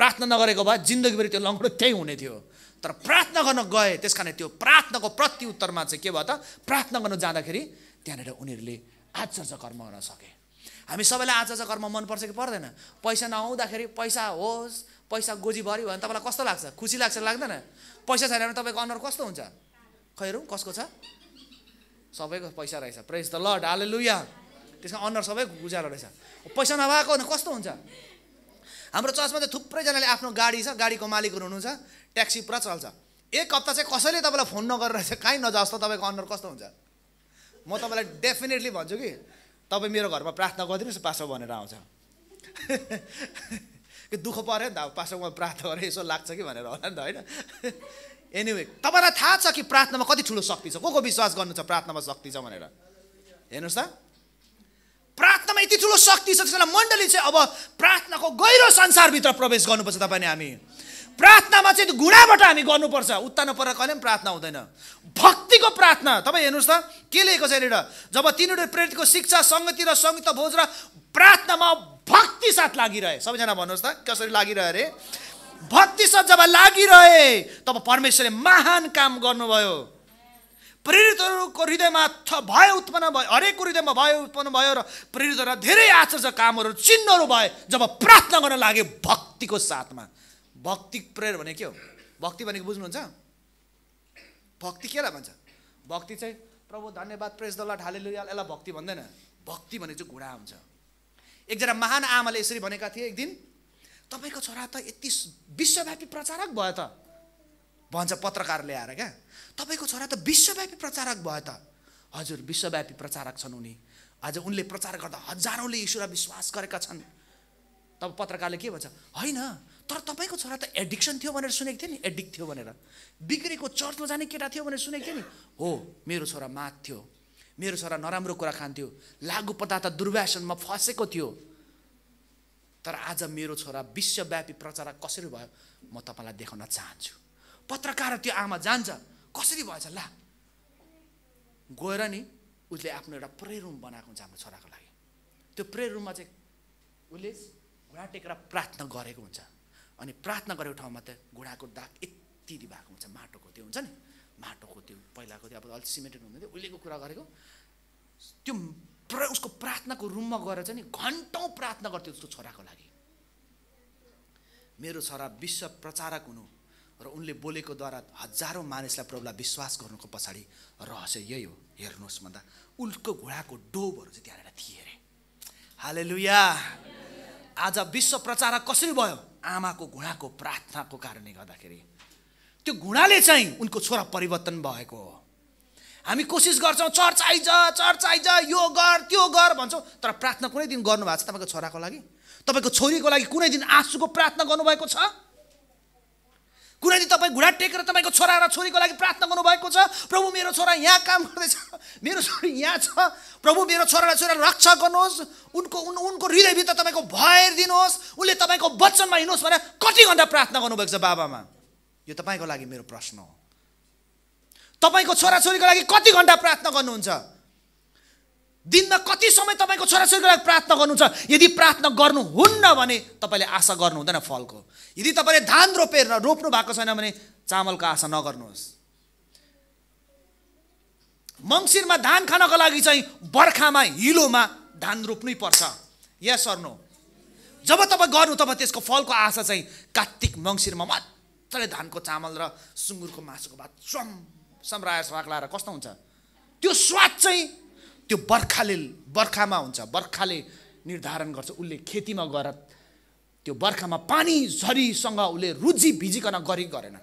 प्रार्थना नगरेको भए जिन्दगीभरि त्यो लङ्गडो त्यही हुने थियो तर प्रार्थना गर्न गए त्यस कारण त्यो प्रार्थनाको प्रत्युत्तरमा चाहिँ के भयो त प्रार्थना गर्न जाँदाखेरि त्यहाँनिर उनीहरूले आचर्य कर्म गर्न सके हामी सबैलाई आज आज कर्म मनपर्छ कि पर्दैन पैसा नआउँदाखेरि पैसा होस् पैसा गोजी भयो भने तपाईँलाई कस्तो लाग्छ खुसी लाग्छ लाग्दैन पैसा छैन भने तपाईँको अनुहार कस्तो हुन्छ खैरौँ कसको छ सबैको पैसा रहेछ प्रेस द लड आले लुया त्यसमा अनुहार सबै गुजारो रहेछ पैसा नभएको भने कस्तो हुन्छ हाम्रो चर्चमा चाहिँ थुप्रैजनाले आफ्नो गाडी छ गाडीको मालिकहरू हुनुहुन्छ ट्याक्सी पुरा चल्छ एक हप्ता चाहिँ कसैले तपाईँलाई फोन नगरेर चाहिँ कहीँ नजाओस् त तपाईँको अनुहार कस्तो हुन्छ म तपाईँलाई डेफिनेटली भन्छु कि तपाईँ मेरो घरमा प्रार्थना गरिदिनुहोस् पासो भनेर आउँछ [LAUGHS] दुःख पऱ्यो नि त अब पासमा प्रार्थना गरेर यसो लाग्छ कि भनेर होला नि त होइन एनिवे [LAUGHS] तपाईँलाई थाहा छ कि प्रार्थनामा कति ठुलो शक्ति छ को को विश्वास गर्नु छ प्रार्थनामा शक्ति छ भनेर हेर्नुहोस् त प्रार्थनामा यति ठुलो शक्ति छ त्यसलाई मण्डली चाहिँ अब प्रार्थनाको गहिरो संसारभित्र प्रवेश गर्नुपर्छ तपाईँले हामी प्रार्थनामा चाहिँ गुणाबाट हामी गर्नुपर्छ उत्ता नपर कहिले पनि प्रार्थना हुँदैन भक्तिको प्रार्थना तपाईँ हेर्नुहोस् त के लेखेको छ यहाँनिर जब तिनीहरू प्रेरितको शिक्षा सङ्गति र सङ्गीत भोज र प्रार्थनामा भक्ति साथ लागिरहे सबैजना भन्नुहोस् त कसरी लागिरह्यो अरे भक्ति साथ जब लागिरहे तब परमेश्वरले महान काम गर्नुभयो प्रेरितहरूको हृदयमा थ भय उत्पन्न भयो हरेकको हृदयमा भय उत्पन्न भयो र प्रेरितहरूलाई धेरै आश्चर्य कामहरू चिन्हहरू भए जब प्रार्थना गर्न लाग्यो भक्तिको साथमा भक्ति प्रेयर भने के हो भक्ति भनेको बुझ्नुहुन्छ भक्ति केलाई भन्छ भक्ति चाहिँ प्रभु धन्यवाद प्रेस दल ढाले लु यसलाई भक्ति भन्दैन भक्ति भनेको चाहिँ घुँडा हुन्छ एकजना महान आमाले यसरी भनेका थिए एक दिन तपाईँको छोरा त यति विश्वव्यापी प्रचारक भयो त भन्छ पत्रकारले आएर क्या तपाईँको छोरा त विश्वव्यापी प्रचारक भयो त हजुर विश्वव्यापी प्रचारक छन् उनी आज उनले प्रचार गर्दा हजारौँले ईश्वर विश्वास गरेका छन् तब पत्रकारले के भन्छ होइन तर तपाईँको छोरा त एडिक्सन थियो भनेर सुनेको थिएँ नि एडिक्ट थियो भनेर बिग्रेको चर्चमा जाने केटा थियो भनेर सुनेको थिएँ नि हो मेरो छोरा माथ थियो मेरो छोरा नराम्रो कुरा खान्थ्यो लागु पदार्थ दुर्व्यासनमा फसेको थियो तर आज मेरो छोरा विश्वव्यापी प्रचार कसरी भयो म तपाईँलाई देखाउन चाहन्छु पत्रकार त्यो आमा जान्छ कसरी भएछ ला गएर नि उसले आफ्नो एउटा प्रे रुम बनाएको हुन्छ हाम्रो छोराको लागि त्यो प्रे रुममा चाहिँ उसले घुँडा टेकेर प्रार्थना गरेको हुन्छ अनि प्रार्थना गरेको ठाउँमा त घुँडाको दाग यति भएको हुन्छ माटोको त्यो हुन्छ नि माटोको त्यो पहिलाको त्यो अब अलिक सिमेन्टेड थियो उहिलेको कुरा गरेको त्यो प्र उसको प्रार्थनाको रुममा गएर चाहिँ नि घन्टौँ प्रार्थना गर्थ्यो उसको छोराको लागि मेरो छोरा विश्व प्रचारक हुनु र उनले बोलेकोद्वारा हजारौँ मानिसलाई प्रभुलाई विश्वास गर्नुको पछाडि रहस्य यही हो हेर्नुहोस् भन्दा उल्को घुँडाको डोबहरू चाहिँ त्यहाँनिर थिए अरे हाले लुया आज विश्व प्रचारक कसरी भयो आमाको घुँडाको प्रार्थनाको कारणले गर्दाखेरि त्यो घुँडाले चाहिँ उनको छोरा परिवर्तन भएको हो हामी कोसिस गर्छौँ चर्च आइज चर्च आइज यो गर त्यो गर भन्छौँ तर प्रार्थना कुनै दिन गर्नुभएको छ तपाईँको छोराको लागि तपाईँको छोरीको लागि कुनै दिन आँसुको प्रार्थना गर्नुभएको छ कुनै दिन तपाईँ घुँडा टेकेर तपाईँको छोरा र छोरीको लागि प्रार्थना गर्नुभएको छ प्रभु मेरो छोरा यहाँ काम गर्दैछ मेरो छोरी यहाँ छ प्रभु मेरो छोरा र छोरा रक्षा गर्नुहोस् उनको उन उनको हृदयभित्र तपाईँको भय दिनुहोस् उसले तपाईँको वचनमा हिँड्नुहोस् भनेर कति घन्टा प्रार्थना गर्नुभएको छ बाबामा यो तपाईँको लागि मेरो प्रश्न हो तपाईँको छोराछोरीको लागि कति घन्टा प्रार्थना गर्नुहुन्छ दिनमा कति समय तपाईँको छोराछोरीको लागि प्रार्थना गर्नुहुन्छ यदि प्रार्थना गर्नुहुन्न भने तपाईँले आशा गर्नु हुँदैन फलको यदि तपाईँले धान रोपेर रोप्नु भएको छैन भने चामलको आशा नगर्नुहोस् मङ्सिरमा धान खानको लागि चाहिँ बर्खामा हिलोमा धान रोप्नै पर्छ यस सर्नु जब तपाईँ गर्नु तब त्यसको फलको आशा चाहिँ कात्तिक मङ्सिरमा मजाले धानको चामल र सुँगुरको मासुको भात सम सम रायो लाएर कस्तो हुन्छ त्यो स्वाद चाहिँ त्यो बर्खाले बर्खामा हुन्छ बर्खाले निर्धारण गर्छ उसले खेतीमा गएर त्यो बर्खामा पानी झरीसँग उसले रुजी भिजिकन गरी गरेन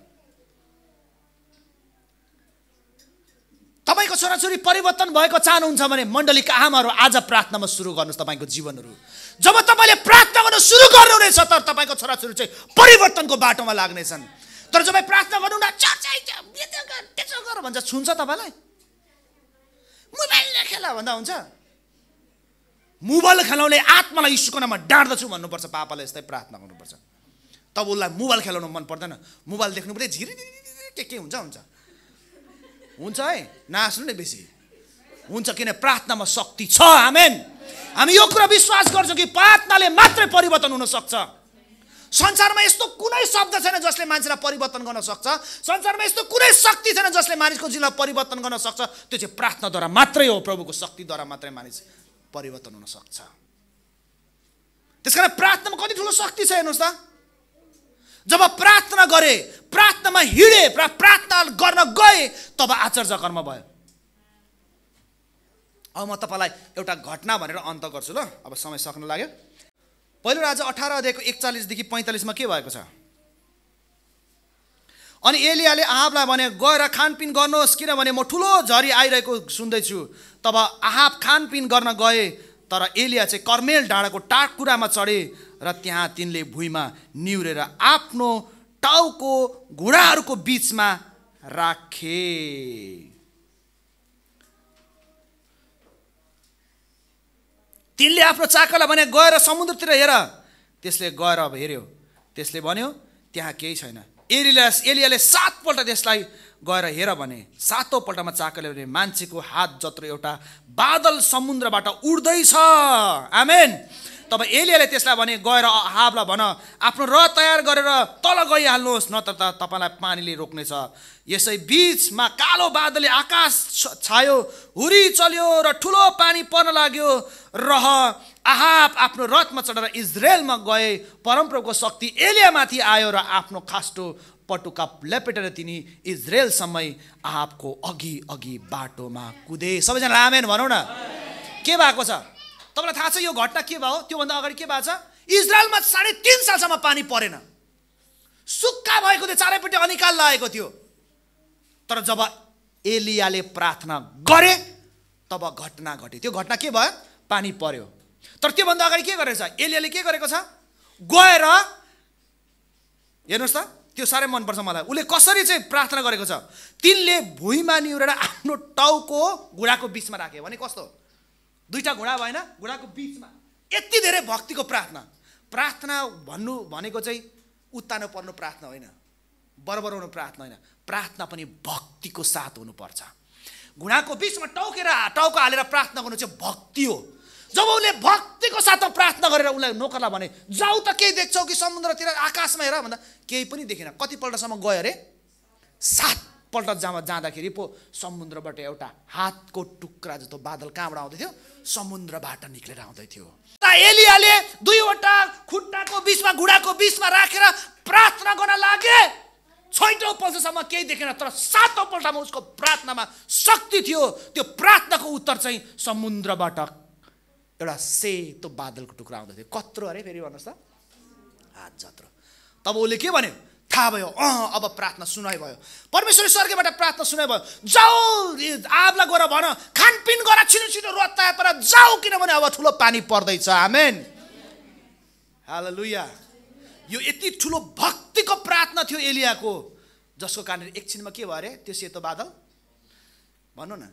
तपाईँको छोराछोरी परिवर्तन भएको चाहनुहुन्छ भने मण्डलीका आमाहरू आज प्रार्थनामा सुरु गर्नुहोस् तपाईँको जीवनहरू जब तपाईँले प्रार्थना गर्न सुरु गर्नुहुनेछ तर तपाईँको छोराछोरी चाहिँ परिवर्तनको बाटोमा लाग्नेछन् तर जब प्रार्थना गर्नु त्यसो भन्छ छुन्छ तपाईँलाई मोबाइलले खेला भन्दा हुन्छ मोबाइल खेलाउने आत्मालाई यीशुको नाममा डाँड्दछु भन्नुपर्छ पापाले यस्तै प्रार्थना गर्नुपर्छ तब उसलाई मोबाइल खेलाउनु मन पर्दैन मोबाइल देख्नु पनि झिरि के के हुन्छ हुन्छ हुन्छ है नाच्नु नै बेसी हुन्छ किन प्रार्थनामा शक्ति छ हामी हामी यो कुरा विश्वास गर्छौँ कि प्रार्थनाले मात्रै परिवर्तन हुनसक्छ संसारमा यस्तो कुनै शब्द छैन जसले मान्छेलाई परिवर्तन गर्न सक्छ संसारमा यस्तो कुनै शक्ति छैन जसले मानिसको जीवनलाई परिवर्तन गर्न सक्छ त्यो चाहिँ प्रार्थनाद्वारा मात्रै हो प्रभुको शक्तिद्वारा मात्रै मानिस परिवर्तन हुन सक्छ त्यस कारण प्रार्थनामा कति ठुलो शक्ति छ हेर्नुहोस् त जब प्रार्थना गरे प्रार्थनामा हिँडे प्रार्थना गर्न गए तब आचार कर्म भयो अब म तपाईँलाई एउटा घटना भनेर अन्त गर्छु ल अब समय सक्न लाग्यो पहिलो राजा अठार अध्यायको एकचालिसदेखि पैँतालिसमा के भएको छ अनि एलियाले आहाबलाई भने गएर खानपिन गर्नुहोस् किनभने म ठुलो झरी आइरहेको सुन्दैछु तब आहाब खानपिन गर्न गए तर एलिया चाहिँ कर्मेल डाँडाको टाकुरामा चढे र त्यहाँ तिनले भुइँमा निहुरेर आफ्नो टाउको घुँडाहरूको बिचमा राखे तिनले आफ्नो चाकलाई भने गएर समुद्रतिर हेर त्यसले गएर अब हेऱ्यो त्यसले भन्यो त्यहाँ केही छैन एलिया एलियाले सातपल्ट त्यसलाई गएर हेर भने सातौँपल्टमा चाकले भने मान्छेको हात जत्रो एउटा बादल समुद्रबाट उड्दैछ आमेन तब एलियाले त्यसलाई भने गएर हाबलाई भन आफ्नो रथ तयार गरेर तल गइहाल्नुहोस् नत्र त तपाईँलाई पानीले रोक्नेछ यसै बिचमा कालो बादलले आकाश छायो हुरी चल्यो र ठुलो पानी पर्न लाग्यो रह आहाब आफ्नो रथमा चढेर इजरायलमा गए परम्पराको शक्ति एलियामाथि आयो र आफ्नो खास्टो पटुका लेपेटेर तिनी इजरायलसम्म आहाबको अघि अघि बाटोमा कुदे सबैजना रामायण भनौँ न के भएको छ तपाईँलाई थाहा छ यो घटना के भयो त्योभन्दा अगाडि के भएको छ इजरायलमा साढे तिन सालसम्म पानी परेन सुक्खा भएको थियो चारैपट्टि अनिकाल लागेको थियो तर जब एलियाले प्रार्थना गरे तब घटना घट्यो त्यो घटना के भयो पानी पर्यो तर त्योभन्दा अगाडि के गरेको छ एलियाले के गरेको छ गएर हेर्नुहोस् त त्यो साह्रै मनपर्छ मलाई उसले कसरी चाहिँ प्रार्थना गरेको छ तिनले भुइँमा निहुरेर आफ्नो टाउको घुँडाको बिचमा राख्यो भने कस्तो दुईवटा घुँडा भएन घुँडाको बिचमा यति धेरै भक्तिको प्रार्थना प्रार्थना भन्नु भनेको चाहिँ उत्तानो पर्नु प्रार्थना होइन बरबराउनु प्रार्थना होइन प्रार्थना पनि भक्तिको साथ हुनुपर्छ घुँडाको बिचमा टाउकेर टाउको हालेर प्रार्थना गर्नु चाहिँ भक्ति हो जब उसले भक्तिको साथमा प्रार्थना गरेर उसलाई नोकरलाई भने जाऊ त केही देख्छौ कि समुद्रतिर आकाशमा हेर भन्दा केही पनि देखेन कतिपल्टसम्म गयो अरे सात एकपल्ट जाँदा जाँदाखेरि पो समुद्रबाट एउटा हातको टुक्रा जस्तो बादल कहाँबाट आउँदै थियो समुद्रबाट निक्लेर आउँदै थियो एलियाले दुईवटा खुट्टाको बिचमा घुँडाको बिचमा राखेर प्रार्थना गर्न लागे छैटौँ पल्टसम्म केही देखेन तर सातौँ पल्टमा उसको प्रार्थनामा शक्ति थियो त्यो प्रार्थनाको उत्तर चाहिँ समुद्रबाट एउटा सेतो बादलको टुक्रा आउँदै थियो कत्रो अरे फेरि भन्नुहोस् त हात जत्रो तब उसले के भन्यो थाहा भयो अँ अब प्रार्थना सुनाइ भयो परमेश्वरले स्वर्गबाट प्रार्थना सुनाइ भयो जाऊ आबलाई गएर भन खानपिन गर छिटो छिटो रोता तर जाऊ किनभने अब ठुलो पानी पर्दैछ आमेन हाल लुया यो यति ठुलो भक्तिको प्रार्थना थियो एलियाको जसको कारण एकछिनमा के भयो अरे त्यो सेतो बादल भन्नु न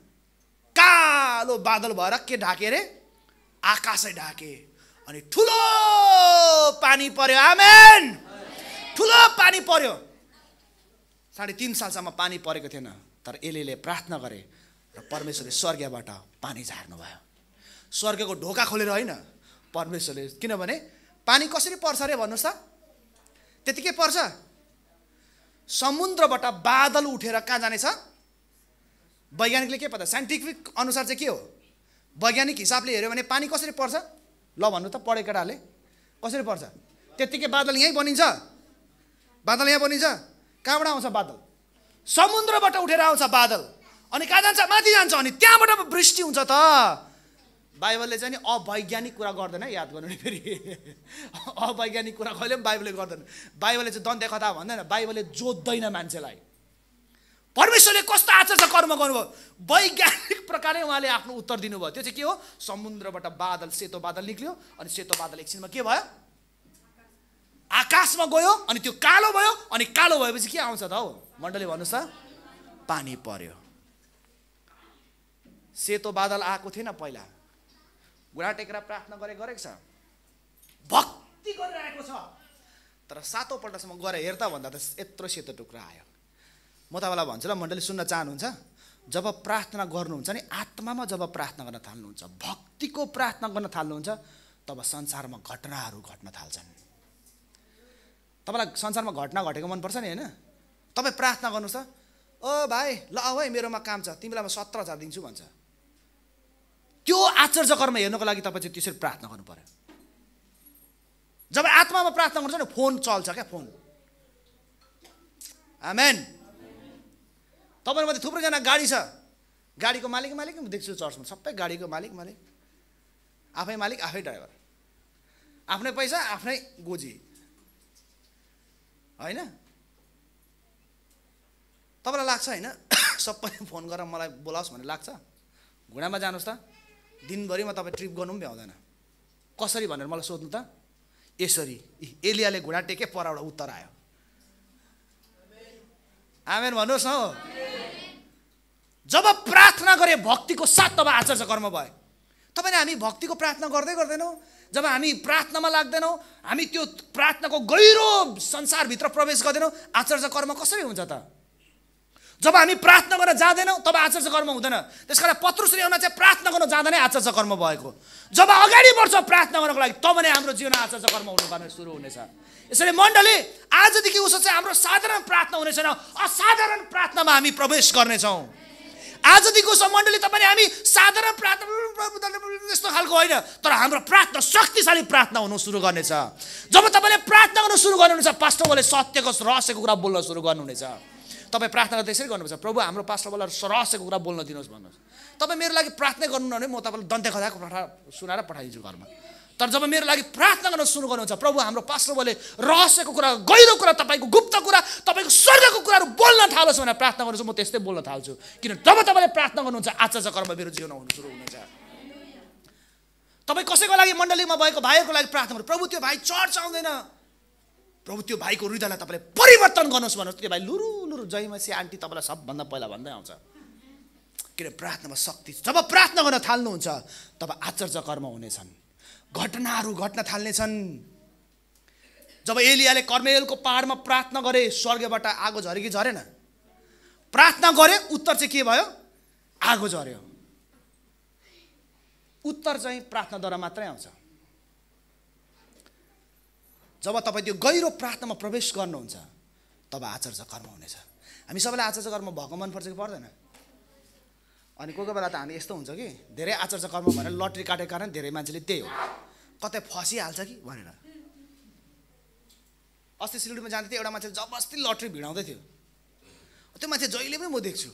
कालो बादल भएर के ढाके अरे आकाशै ढाके अनि ठुलो पानी पर्यो आमेन ठुलो पानी पर्यो साढे तिन सालसम्म पानी परेको थिएन तर एलेले प्रार्थना गरे र परमेश्वरले स्वर्गबाट पानी झार्नु भयो स्वर्गको ढोका खोलेर होइन परमेश्वरले किनभने पानी कसरी पर्छ अरे भन्नुहोस् त त्यतिकै पर्छ समुद्रबाट बादल उठेर कहाँ जानेछ वैज्ञानिकले के पत्ता साइन्टिफिक अनुसार चाहिँ के हो वैज्ञानिक हिसाबले हेऱ्यो भने पानी कसरी पर्छ ल भन्नु त पढे कसरी पर्छ त्यत्तिकै बादल यहीँ बनिन्छ बादल यहाँ बनिन्छ कहाँबाट आउँछ बादल समुद्रबाट उठेर आउँछ बादल अनि कहाँ जान्छ माथि जान्छ अनि त्यहाँबाट वृष्टि हुन्छ त बाइबलले चाहिँ नि अवैज्ञानिक कुरा गर्दैन याद गर्नु नि फेरि [LAUGHS] अवैज्ञानिक कुरा कहिले पनि बाइबलले गर्दैन बाइबलले चाहिँ दन्ते कथा भन्दैन बाइबलले जोत्दैन मान्छेलाई परमेश्वरले कस्तो आचर्ष कर्म गर्नुभयो वैज्ञानिक प्रकारले उहाँले आफ्नो उत्तर दिनुभयो त्यो चाहिँ के हो समुद्रबाट बादल सेतो बादल निक्ल्यो अनि सेतो बादल एकछिनमा के भयो आकाशमा गयो अनि त्यो कालो भयो अनि कालो भएपछि के आउँछ त हौ मण्डली भन्नुहोस् त पानी पर्यो सेतो बादल आएको थिएन पहिला घुँडा टेकरा प्रार्थना गरे गरेको छ भक्ति गरिरहेको छ तर सातौँपल्टसम्म गएर हेर्दा भन्दा त यत्रो सेतो टुक्रा आयो म तपाईँलाई भन्छु ल मण्डली सुन्न चाहनुहुन्छ जब प्रार्थना गर्नुहुन्छ नि आत्मामा जब प्रार्थना गर्न थाल्नुहुन्छ भक्तिको प्रार्थना गर्न थाल्नुहुन्छ तब संसारमा घटनाहरू घट्न थाल्छन् तपाईँलाई संसारमा घटना घटेको मनपर्छ नि होइन तपाईँ प्रार्थना गर्नुहोस् त ओ भाइ ल आऊ है मेरोमा काम छ तिमीलाई म सत्र हजार दिन्छु भन्छ त्यो आश्चर्य कर्म हेर्नको लागि तपाईँ चाहिँ त्यसरी प्रार्थना गर्नु पऱ्यो जब आत्मामा प्रार्थना गर्छ नि फोन चल्छ क्या फोन आमेन तपाईँहरू मात्रै थुप्रैजना गाडी छ गाडीको मालिक मालिक देख्छु चर्चमा सबै गाडीको मालिक मालिक आफै मालिक आफै ड्राइभर आफ्नै पैसा आफ्नै गोजी होइन तपाईँलाई लाग्छ होइन [COUGHS] सबैले फोन गरेर मलाई बोलाओस् भनेर लाग्छ घुँडामा जानुहोस् त दिनभरिमा तपाईँ ट्रिप गर्नु पनि भ्याउँदैन कसरी भनेर मलाई सोध्नु त यसरी एलियाले घुँडा टेके परबाट उत्तर आयो आमेन भन्नुहोस् न हो जब प्रार्थना गरे भक्तिको साथ तब आचार्य कर्म भयो तपाईँले हामी भक्तिको प्रार्थना गर्दै गर्दैनौँ जब हामी प्रार्थनामा लाग्दैनौँ हामी त्यो प्रार्थनाको गहिरो संसारभित्र प्रवेश गर्दैनौँ आचर्य कर्म कसरी हुन्छ त जब हामी प्रार्थना गर्न जाँदैनौँ तब आचर्य कर्म हुँदैन त्यस कारण पत्र चाहिँ प्रार्थना गर्न जाँदा नै आचर्य कर्म भएको जब अगाडि बढ्छ प्रार्थना गर्नको लागि तब नै हाम्रो जीवन आचर्य कर्म हुनुपर्ने सुरु हुनेछ यसरी मण्डली आजदेखि उसो चाहिँ हाम्रो साधारण प्रार्थना हुने छैन असाधारण प्रार्थनामा हामी प्रवेश गर्नेछौँ आजदेखिको सम्बन्धले तपाईँले हामी साधारण प्रार्थना यस्तो खालको होइन तर हाम्रो प्रार्थना शक्तिशाली प्रार्थना हुनु सुरु गर्नेछ जब तपाईँले प्रार्थना गर्नु सुरु गर्नुहुनेछ पास्टरले सत्यको रहस्यको कुरा बोल्न सुरु गर्नुहुनेछ तपाईँ प्रार्थना गर्दा यसरी गर्नुपर्छ प्रभु हाम्रो पास्टरलाई रहस्यको कुरा बोल्न दिनुहोस् भन्नुहोस् तपाईँ मेरो लागि प्रार्थना न भने म तपाईँलाई दन्ते कथाको सुनाएर पठाइदिन्छु घरमा तर जब मेरो लागि प्रार्थना गर्न सुरु गर्नुहुन्छ प्रभु हाम्रो पास्टरबोले रहस्यको कुरा गहिरो कुरा तपाईँको गुप्त कुरा तपाईँको स्वर्गको कुराहरू बोल्न थाल्छ भनेर प्रार्थना गर्नुहोस् म त्यस्तै बोल्न थाल्छु किन जब तपाईँले प्रार्थना गर्नुहुन्छ आचार्य कर्म मेरो जीवन हुनु सुरु हुनेछ तपाईँ कसैको लागि मण्डलीमा भएको भाइहरूको लागि प्रार्थना गर्नु प्रभु त्यो भाइ चर्च आउँदैन प्रभु त्यो भाइको हृदयलाई तपाईँले परिवर्तन गर्नुहोस् भन्नुहोस् त्यो भाइ लुरु लुरु जयमसी आन्टी तपाईँलाई सबभन्दा पहिला भन्दै आउँछ किन प्रार्थनामा शक्ति जब प्रार्थना गर्न थाल्नुहुन्छ तब आचर्य कर्म हुनेछन् घटनाहरू घट्न थाल्नेछन् जब एलियाले कर्मेलको पाहाडमा प्रार्थना गरे स्वर्गबाट आगो झऱ्यो कि झरेन प्रार्थना गरे उत्तर चाहिँ के भयो आगो झऱ्यो उत्तर चाहिँ प्रार्थनाद्वारा मात्रै आउँछ जब तपाईँ त्यो गहिरो प्रार्थनामा प्रवेश गर्नुहुन्छ तब आचर्च कर्म हुनेछ हामी सबैलाई आचार्य कर्म भएको मनपर्छ कि पर्दैन अनि कोही कोही बेला त हामी यस्तो हुन्छ कि धेरै आचार्य कर्म भनेर लट्री काटेको कारण धेरै मान्छेले त्यही हो कतै फसिहाल्छ कि भनेर अस्ति सिलगढीमा जाँदै थियो एउटा मान्छे जबरजस्ती लट्री भिडाउँदै थियो त्यो मान्छे जहिले पनि म देख्छु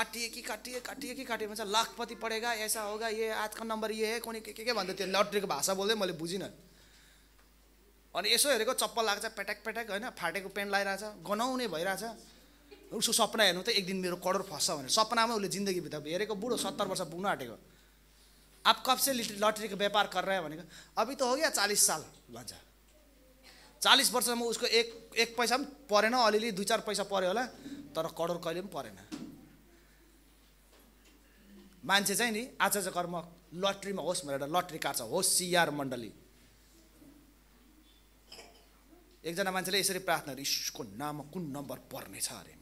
काटिए कि काटिए काटिए कि काटिए भन्छ लाखपति पढेगा यसा होगा ये आजको नम्बर ये कुनै के के के भन्दै थियो लट्रीको भाषा बोल्दै मैले बुझिनँ अनि यसो हेरेको चप्पल लाग्छ पेट्याक पेट्याक होइन फाटेको पेन्ट लगाइरहेछ गनाउने भइरहेछ उसको सपना हेर्नु त एक दिन मेरो करोड फस्छ भनेर सपनामा उसले जिन्दगी बिता हेरेको बुढो सत्तर वर्ष पुग्न आँटेको आप कब से लटरीको व्यापार गरेर भनेको अब त हो क्या चालिस साल भन्छ चालिस वर्षमा उसको एक एक पैसा पनि परेन अलिअलि दुई चार पैसा पऱ्यो होला तर करोड कहिले पनि परेन मान्छे चाहिँ नि आचार्य कर्म लट्रीमा होस् भनेर लट्री काट्छ होस् सिआर मण्डली एकजना मान्छेले यसरी प्रार्थना ईश्वरको नाममा कुन नम्बर पर्नेछ अरे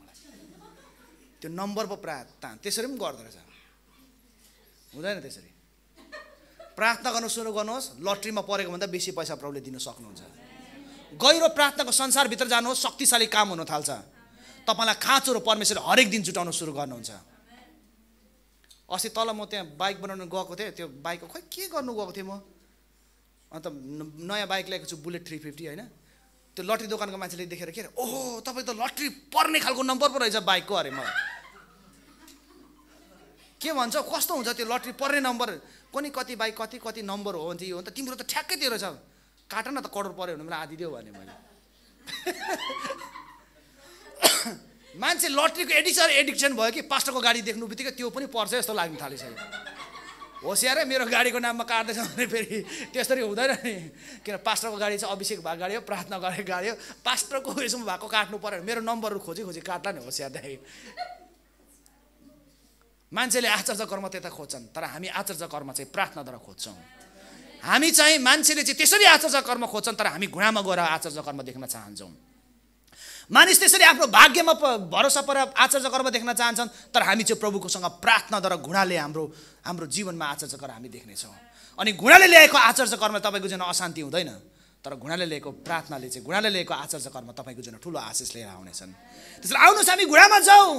त्यो नम्बर पो प्रा त्यसरी पनि गर्दो रहेछ हुँदैन त्यसरी प्रार्थना गर्नु सुरु गर्नुहोस् लट्रीमा परेको भन्दा बेसी पैसा प्रभुले दिनु सक्नुहुन्छ गहिरो प्रार्थनाको संसारभित्र जानुहोस् शक्तिशाली काम हुन थाल्छ तपाईँलाई खाँचो र परमेश्वर हरेक दिन जुटाउनु सुरु गर्नुहुन्छ अस्ति तल म त्यहाँ बाइक बनाउनु गएको थिएँ त्यो बाइकको खोइ के गर्नु गएको थिएँ म अन्त नयाँ बाइक ल्याएको छु बुलेट थ्री फिफ्टी होइन त्यो लट्री दोकानको मान्छेले देखेर के अरे ओहो तपाईँ त लट्री पर्ने खालको नम्बर पो रहेछ बाइकको अरे मलाई के भन्छ कस्तो हुन्छ त्यो लट्री पर्ने नम्बर कुनै कति बाइक कति कति नम्बर हो भने चाहिँ यो त तिम्रो त ठ्याक्कै त्यो रहेछ काट न त करोड पऱ्यो भने मलाई आधी देऊ भने मैले [COUGHS] मान्छे लट्रीको एडिक्सन एडिक्सन भयो कि पास्टरको गाडी देख्नु बित्तिकै त्यो पनि पर्छ जस्तो लाग्नु थालिसक्यो होसियारै मेरो गाडीको नाममा काट्दैछ भने फेरि त्यसरी हुँदैन नि किन पास्टरको गाडी चाहिँ अभिषेक भएको गाडी हो प्रार्थना गरेको गाडी हो पास्टरको उयसमा भएको काट्नु पऱ्यो मेरो नम्बरहरू खोजी खोजी काट्ला नि दाइ मान्छेले आचर्च कर्म त्यता खोज्छन् तर हामी आचर्च कर्म चाहिँ प्रार्थनाद्वारा खोज्छौँ हामी चाहिँ मान्छेले चाहिँ त्यसरी आचर्च कर्म खोज्छन् तर हामी घुँडामा गएर आचर्च कर्म देख्न चाहन्छौँ मानिस त्यसरी आफ्नो भाग्यमा भरोसा परेर कर्म देख्न चाहन्छन् तर हामी चाहिँ प्रभुकोसँग प्रार्थनाद्वारा घुँडाले हाम्रो हाम्रो जीवनमा आचर्यकर हामी देख्नेछौँ अनि घुँडाले ल्याएको कर्म तपाईँको जुन अशान्ति हुँदैन तर घुँडाले ल्याएको प्रार्थनाले चाहिँ घुँडाले ल्याएको कर्म तपाईँको जुन ठुलो आशिष लिएर आउनेछन् त्यसलाई आउनुहोस् हामी घुँडामा जाउँ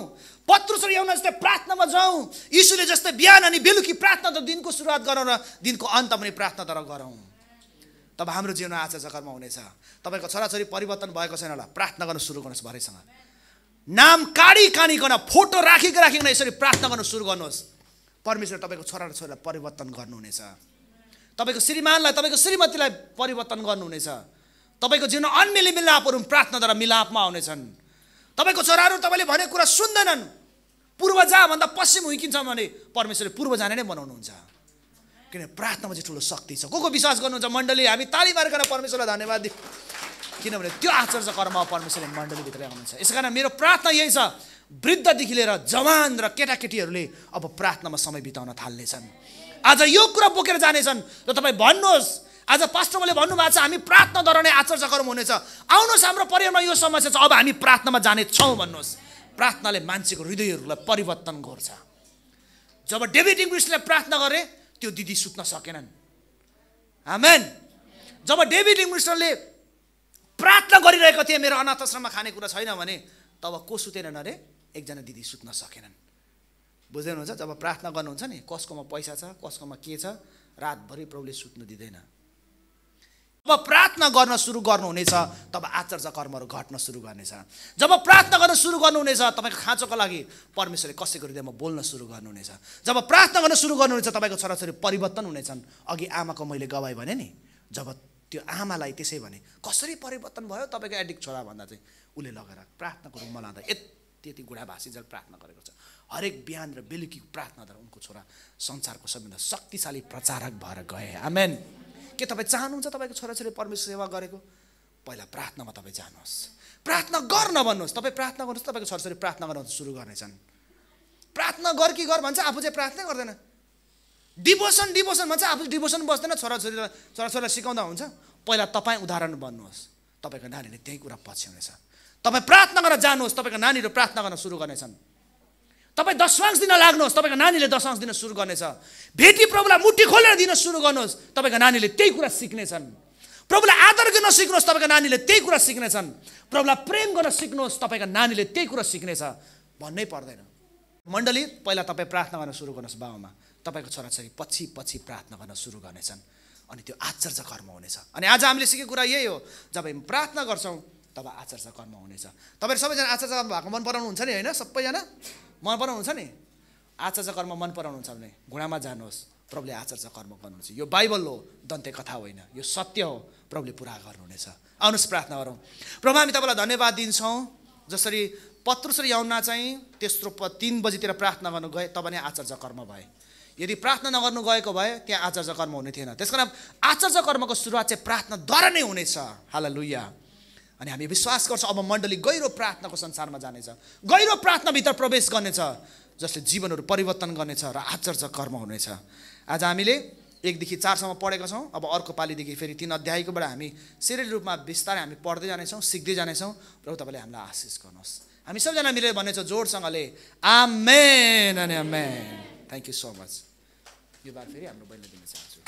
पत्र एउटा जस्तै प्रार्थनामा जाउँ यीशुले जस्तै बिहान अनि बेलुकी प्रार्थना त दिनको सुरुवात गरौँ र दिनको अन्त पनि प्रार्थना तर गरौँ तब हाम्रो जीवन आज जगरमा हुनेछ तपाईँको छोराछोरी परिवर्तन भएको छैन होला प्रार्थना गर्न सुरु गर्नुहोस् भरेसँग नाम काडी कानिकन फोटो राखिक राखिकन यसरी प्रार्थना गर्न सुरु गर्नुहोस् परमेश्वर तपाईँको छोरा र छोरीलाई परिवर्तन गर्नुहुनेछ तपाईँको श्रीमानलाई तपाईँको श्रीमतीलाई परिवर्तन गर्नुहुनेछ तपाईँको जीवन अन्मिली मिलापहरू प्रार्थनाद्वारा मिलापमा आउनेछन् तपाईँको छोराहरू तपाईँले भनेको कुरा सुन्दैनन् पूर्व जा भन्दा पश्चिम हुइकिन्छ भने परमेश्वरले पूर्व जाने नै बनाउनुहुन्छ किनभने प्रार्थनामा चाहिँ ठुलो शक्ति छ को को विश्वास गर्नुहुन्छ मण्डली हामी ताली मार्कन परमेश्वरलाई धन्यवाद दिउँ किनभने त्यो आश्चर्य कर्म परमेश्वरले मण्डलीभित्रै आउनुहुन्छ यस कारण मेरो प्रार्थना यही छ वृद्धदेखि लिएर जवान र केटाकेटीहरूले अब प्रार्थनामा समय बिताउन थाल्नेछन् आज यो कुरा बोकेर जानेछन् र तपाईँ भन्नुहोस् आज पास्टरले भन्नुभएको छ हामी प्रार्थना गराउने आचर्चा कर्म हुनेछ आउनुहोस् हाम्रो परिवारमा यो समस्या छ अब हामी प्रार्थनामा जानेछौँ भन्नुहोस् प्रार्थनाले मान्छेको हृदयहरूलाई परिवर्तन गर्छ जब डेभिड इङ्ग्लिसले प्रार्थना गरे त्यो दिदी सुत्न सकेनन् हामेन जब डेभिड लिङ्गले प्रार्थना गरिरहेको थिए मेरो अनाथ आश्रममा खानेकुरा छैन भने तब को सुतेनन् अरे एकजना दिदी सुत्न सकेनन् बुझ्दै हुनुहुन्छ जब प्रार्थना गर्नुहुन्छ नि कसकोमा पैसा छ कसकोमा के छ रातभरि प्रभुले सुत्नु दिँदैन जब प्रार्थना गर्न सुरु गर्नुहुनेछ तब आचार्य कर्महरू घट्न सुरु गर्नेछ जब प्रार्थना गर्न सुरु गर्नुहुनेछ तपाईँको खाँचोको लागि परमेश्वरले कसैको हृदयमा बोल्न सुरु गर्नुहुनेछ जब प्रार्थना गर्न सुरु गर्नुहुनेछ तपाईँको छोराछोरी परिवर्तन हुनेछन् अघि आमाको मैले गवाएँ भने नि जब त्यो आमालाई त्यसै भने कसरी परिवर्तन भयो तपाईँको एडिक्ट छोरा भन्दा चाहिँ उसले लगेर प्रार्थनाको रूपमा लाँदा यति यति गुढाभाषी जल प्रार्थना गरेको छ हरेक बिहान र बेलुकीको प्रार्थना प्रार्थनाद्वारा उनको छोरा संसारको सबैभन्दा शक्तिशाली प्रचारक भएर गए आमेन के तपाईँ चाहनुहुन्छ तपाईँको छोराछोरी परमेश्वर सेवा गरेको पहिला प्रार्थनामा तपाईँ जानुहोस् प्रार्थना गर्न भन्नुहोस् तपाईँ प्रार्थना गर्नुहोस् तपाईँको छोराछोरी प्रार्थना गर्न सुरु गर्नेछन् प्रार्थना गर कि गर भन्छ आफू चाहिँ प्रार्थना गर्दैन डिभोसन डिभोसन भन्छ आफू डिभोसन बस्दैन छोराछोरीलाई छोराछोरीलाई सिकाउँदा हुन्छ पहिला तपाईँ उदाहरण बन्नुहोस् तपाईँको नानीले त्यही कुरा पछ्याउनेछ तपाईँ प्रार्थना गर्न जानुहोस् तपाईँको नानीहरू प्रार्थना गर्न सुरु गर्नेछन् तपाईँ दशवांश दिन लाग्नुहोस् तपाईँको नानीले दशवांश दिन सुरु गर्नेछ भेटी प्रभुलाई मुठी खोलेर दिन सुरु गर्नुहोस् तपाईँको नानीले त्यही कुरा सिक्नेछन् प्रभुलाई आदर गर्न सिक्नुहोस् तपाईँको नानीले त्यही कुरा सिक्नेछन् प्रभुलाई प्रेम गर्न सिक्नुहोस् तपाईँको नानीले त्यही कुरा सिक्नेछ भन्नै पर्दैन मण्डली पहिला तपाईँ प्रार्थना गर्न सुरु गर्नुहोस् बाबामा तपाईँको छोराछोरी पछि पछि प्रार्थना गर्न सुरु गर्नेछन् अनि त्यो आचर्च कर्म हुनेछ अनि आज हामीले सिकेको कुरा यही हो जब हामी प्रार्थना गर्छौँ तब आचर्च कर्म हुनेछ तपाईँहरू सबैजना आचर्च भएको मन पराउनु हुन्छ नि होइन सबैजना मन पराउनुहुन्छ नि आचार्य कर्म मन पराउनुहुन्छ भने घुँडामा जानुहोस् प्रभुले आचार्य कर्म गर्नुहुन्छ यो बाइबल हो दन्ते कथा होइन यो सत्य हो प्रभुले पुरा गर्नुहुनेछ आउनुहोस् प्रार्थना गरौँ प्रभु हामी तपाईँलाई धन्यवाद दिन्छौँ जसरी पत्रुस र यौना चाहिँ तेस्रो प तिन बजीतिर प्रार्थना गर्नु गए तब नै आचार्य कर्म भए यदि प्रार्थना नगर्नु गएको भए त्यहाँ आचार्य कर्म हुने थिएन त्यस कारण आचार्य कर्मको सुरुवात चाहिँ प्रार्थनाद्वारा नै हुनेछ हाल लुया अनि हामी विश्वास गर्छौँ अब मण्डली गहिरो प्रार्थनाको संसारमा जानेछ गहिरो प्रार्थनाभित्र प्रवेश गर्नेछ जसले जीवनहरू परिवर्तन गर्नेछ र आश्चर्य कर्म हुनेछ आज हामीले एकदेखि चारसम्म पढेका छौँ अब अर्को पालिदेखि फेरि तिन अध्यायकोबाट हामी सिरियल रूपमा बिस्तारै हामी पढ्दै जानेछौँ सिक्दै जानेछौँ र तपाईँले हामीलाई आशिष गर्नुहोस् हामी सबजना मिलेर भन्नेछौँ जोडसँगले आमेन अनि amen thank you so much यो बार फेरि हाम्रो बहिनी दिन चाहन्छु